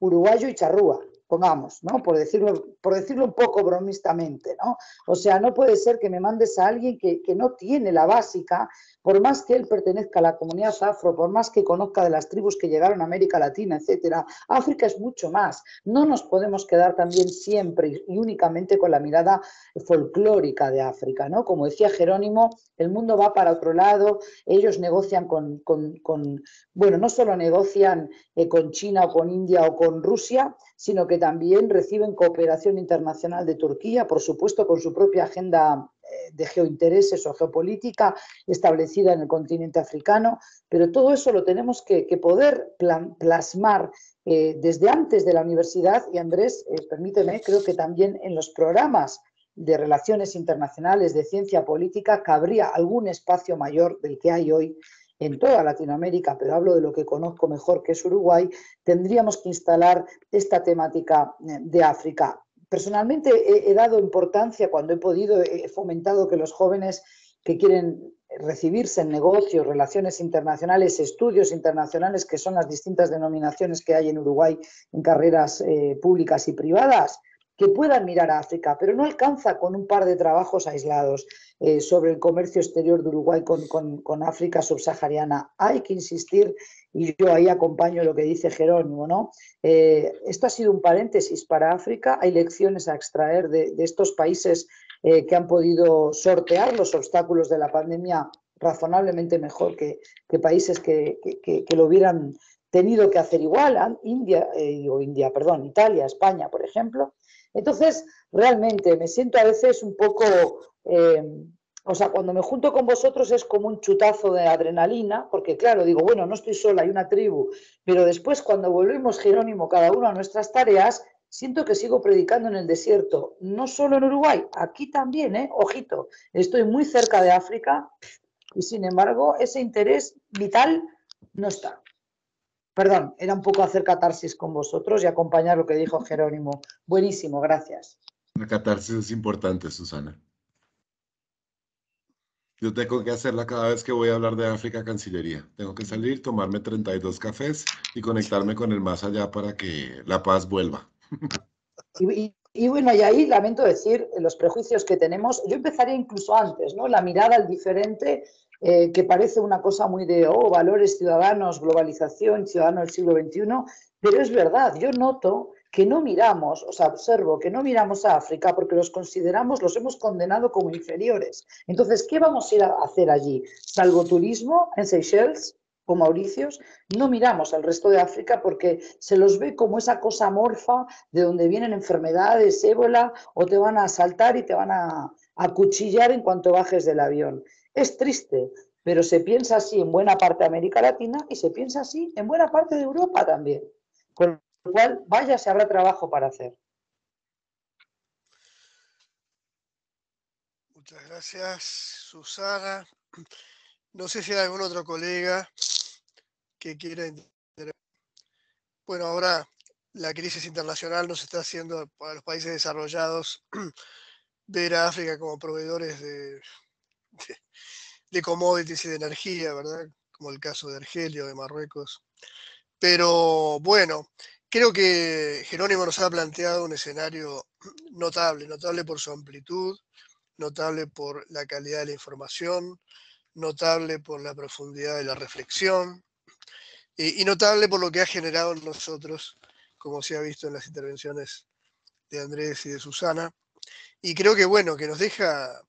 uruguayo y charrúa pongamos, ¿no? Por decirlo, por decirlo un poco bromistamente, ¿no? O sea, no puede ser que me mandes a alguien que, no tiene la básica, por más que él pertenezca a la comunidad afro, por más que conozca de las tribus que llegaron a América Latina, etcétera. África es mucho más. No nos podemos quedar también siempre y únicamente con la mirada folclórica de África, ¿no? Como decía Jerónimo, el mundo va para otro lado, ellos negocian con, bueno, no solo negocian eh, con China o con India o con Rusia, sino que también reciben cooperación internacional de Turquía, por supuesto, con su propia agenda eh, de geointereses o geopolítica establecida en el continente africano, pero todo eso lo tenemos que, poder plasmar eh, desde antes de la universidad y Andrés, eh, permíteme, creo que también en los programas de relaciones internacionales, de ciencia política, cabría algún espacio mayor del que hay hoy en toda Latinoamérica, pero hablo de lo que conozco mejor, que es Uruguay, tendríamos que instalar esta temática eh, de África. Personalmente he, dado importancia cuando he podido, he fomentado que los jóvenes que quieren recibirse en negocios, relaciones internacionales, estudios internacionales, que son las distintas denominaciones que hay en Uruguay en carreras eh, públicas y privadas, que puedan mirar a África, pero no alcanza con un par de trabajos aislados eh, sobre el comercio exterior de Uruguay con, África subsahariana. Hay que insistir, y yo ahí acompaño lo que dice Jerónimo, ¿no? Eh, esto ha sido un paréntesis para África, hay lecciones a extraer de, estos países eh, que han podido sortear los obstáculos de la pandemia razonablemente mejor que, países que lo hubieran tenido que hacer igual, India, eh, o India, perdón, Italia, España, por ejemplo. Entonces, realmente me siento a veces un poco, eh, o sea, cuando me junto con vosotros es como un chutazo de adrenalina, porque claro, digo, bueno, no estoy sola, hay una tribu, pero después cuando volvemos Jerónimo cada uno a nuestras tareas, siento que sigo predicando en el desierto, no solo en Uruguay, aquí también, ¿eh? ojito, estoy muy cerca de África y sin embargo ese interés vital no está. Perdón, era un poco hacer catarsis con vosotros y acompañar lo que dijo Jerónimo. Buenísimo, gracias. La catarsis es importante, Susana. Yo tengo que hacerla cada vez que voy a hablar de África Cancillería. Tengo que salir, tomarme 32 cafés y conectarme con el más allá para que la paz vuelva. Y, y, bueno, y ahí lamento decir los prejuicios que tenemos. Yo empezaría incluso antes, ¿no? La mirada al diferente eh, que parece una cosa muy de, oh, valores ciudadanos, globalización, ciudadano del siglo XXI, pero es verdad, yo noto que no miramos, o sea, observo que no miramos a África porque los consideramos, los hemos condenado como inferiores. Entonces, ¿qué vamos a ir a hacer allí? Salvo turismo en Seychelles o Mauricios, no miramos al resto de África porque se los ve como esa cosa morfa de donde vienen enfermedades, ébola, o te van a asaltar y te van a acuchillar en cuanto bajes del avión. Es triste, pero se piensa así en buena parte de América Latina y se piensa así en buena parte de Europa también. Con lo cual, vaya se habrá trabajo para hacer. Muchas gracias, Susana. No sé si hay algún otro colega que quiera Bueno, ahora la crisis internacional nos está haciendo para los países desarrollados ver a África como proveedores de, de, commodities y de energía, ¿verdad? Como el caso de Argelio, de Marruecos. Pero bueno, creo que Jerónimo nos ha planteado un escenario notable, notable por su amplitud, notable por la calidad de la información, notable por la profundidad de la reflexión y, y notable por lo que ha generado en nosotros, como se ha visto en las intervenciones de Andrés y de Susana. Y creo que bueno, que nos deja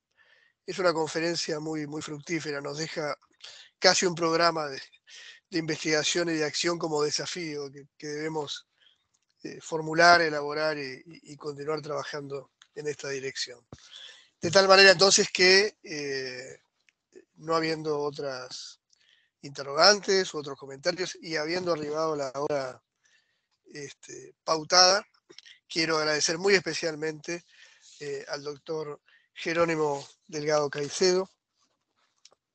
es una conferencia muy, muy fructífera, nos deja casi un programa de, investigación y de acción como desafío que, debemos eh, formular, elaborar y, continuar trabajando en esta dirección. De tal manera entonces que, eh, no habiendo otras interrogantes u otros comentarios y habiendo arribado la hora este, pautada, quiero agradecer muy especialmente eh, al doctor Jerónimo Delgado Caicedo,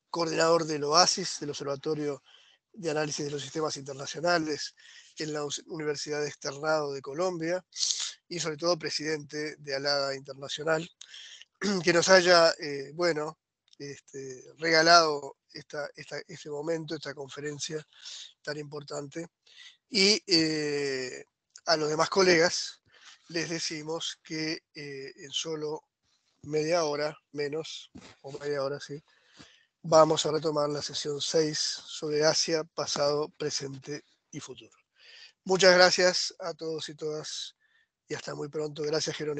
coordinador del OASIS, del Observatorio de Análisis de los Sistemas Internacionales en la Universidad de Externado de Colombia y sobre todo presidente de Alada Internacional, que nos haya, eh, bueno, este, regalado este momento, esta conferencia tan importante. Y eh, a los demás colegas les decimos que eh, en solo media hora menos, o media hora sí, vamos a retomar la sesión 6 sobre Asia, pasado, presente y futuro. Muchas gracias a todos y todas y hasta muy pronto. Gracias, Jerónimo.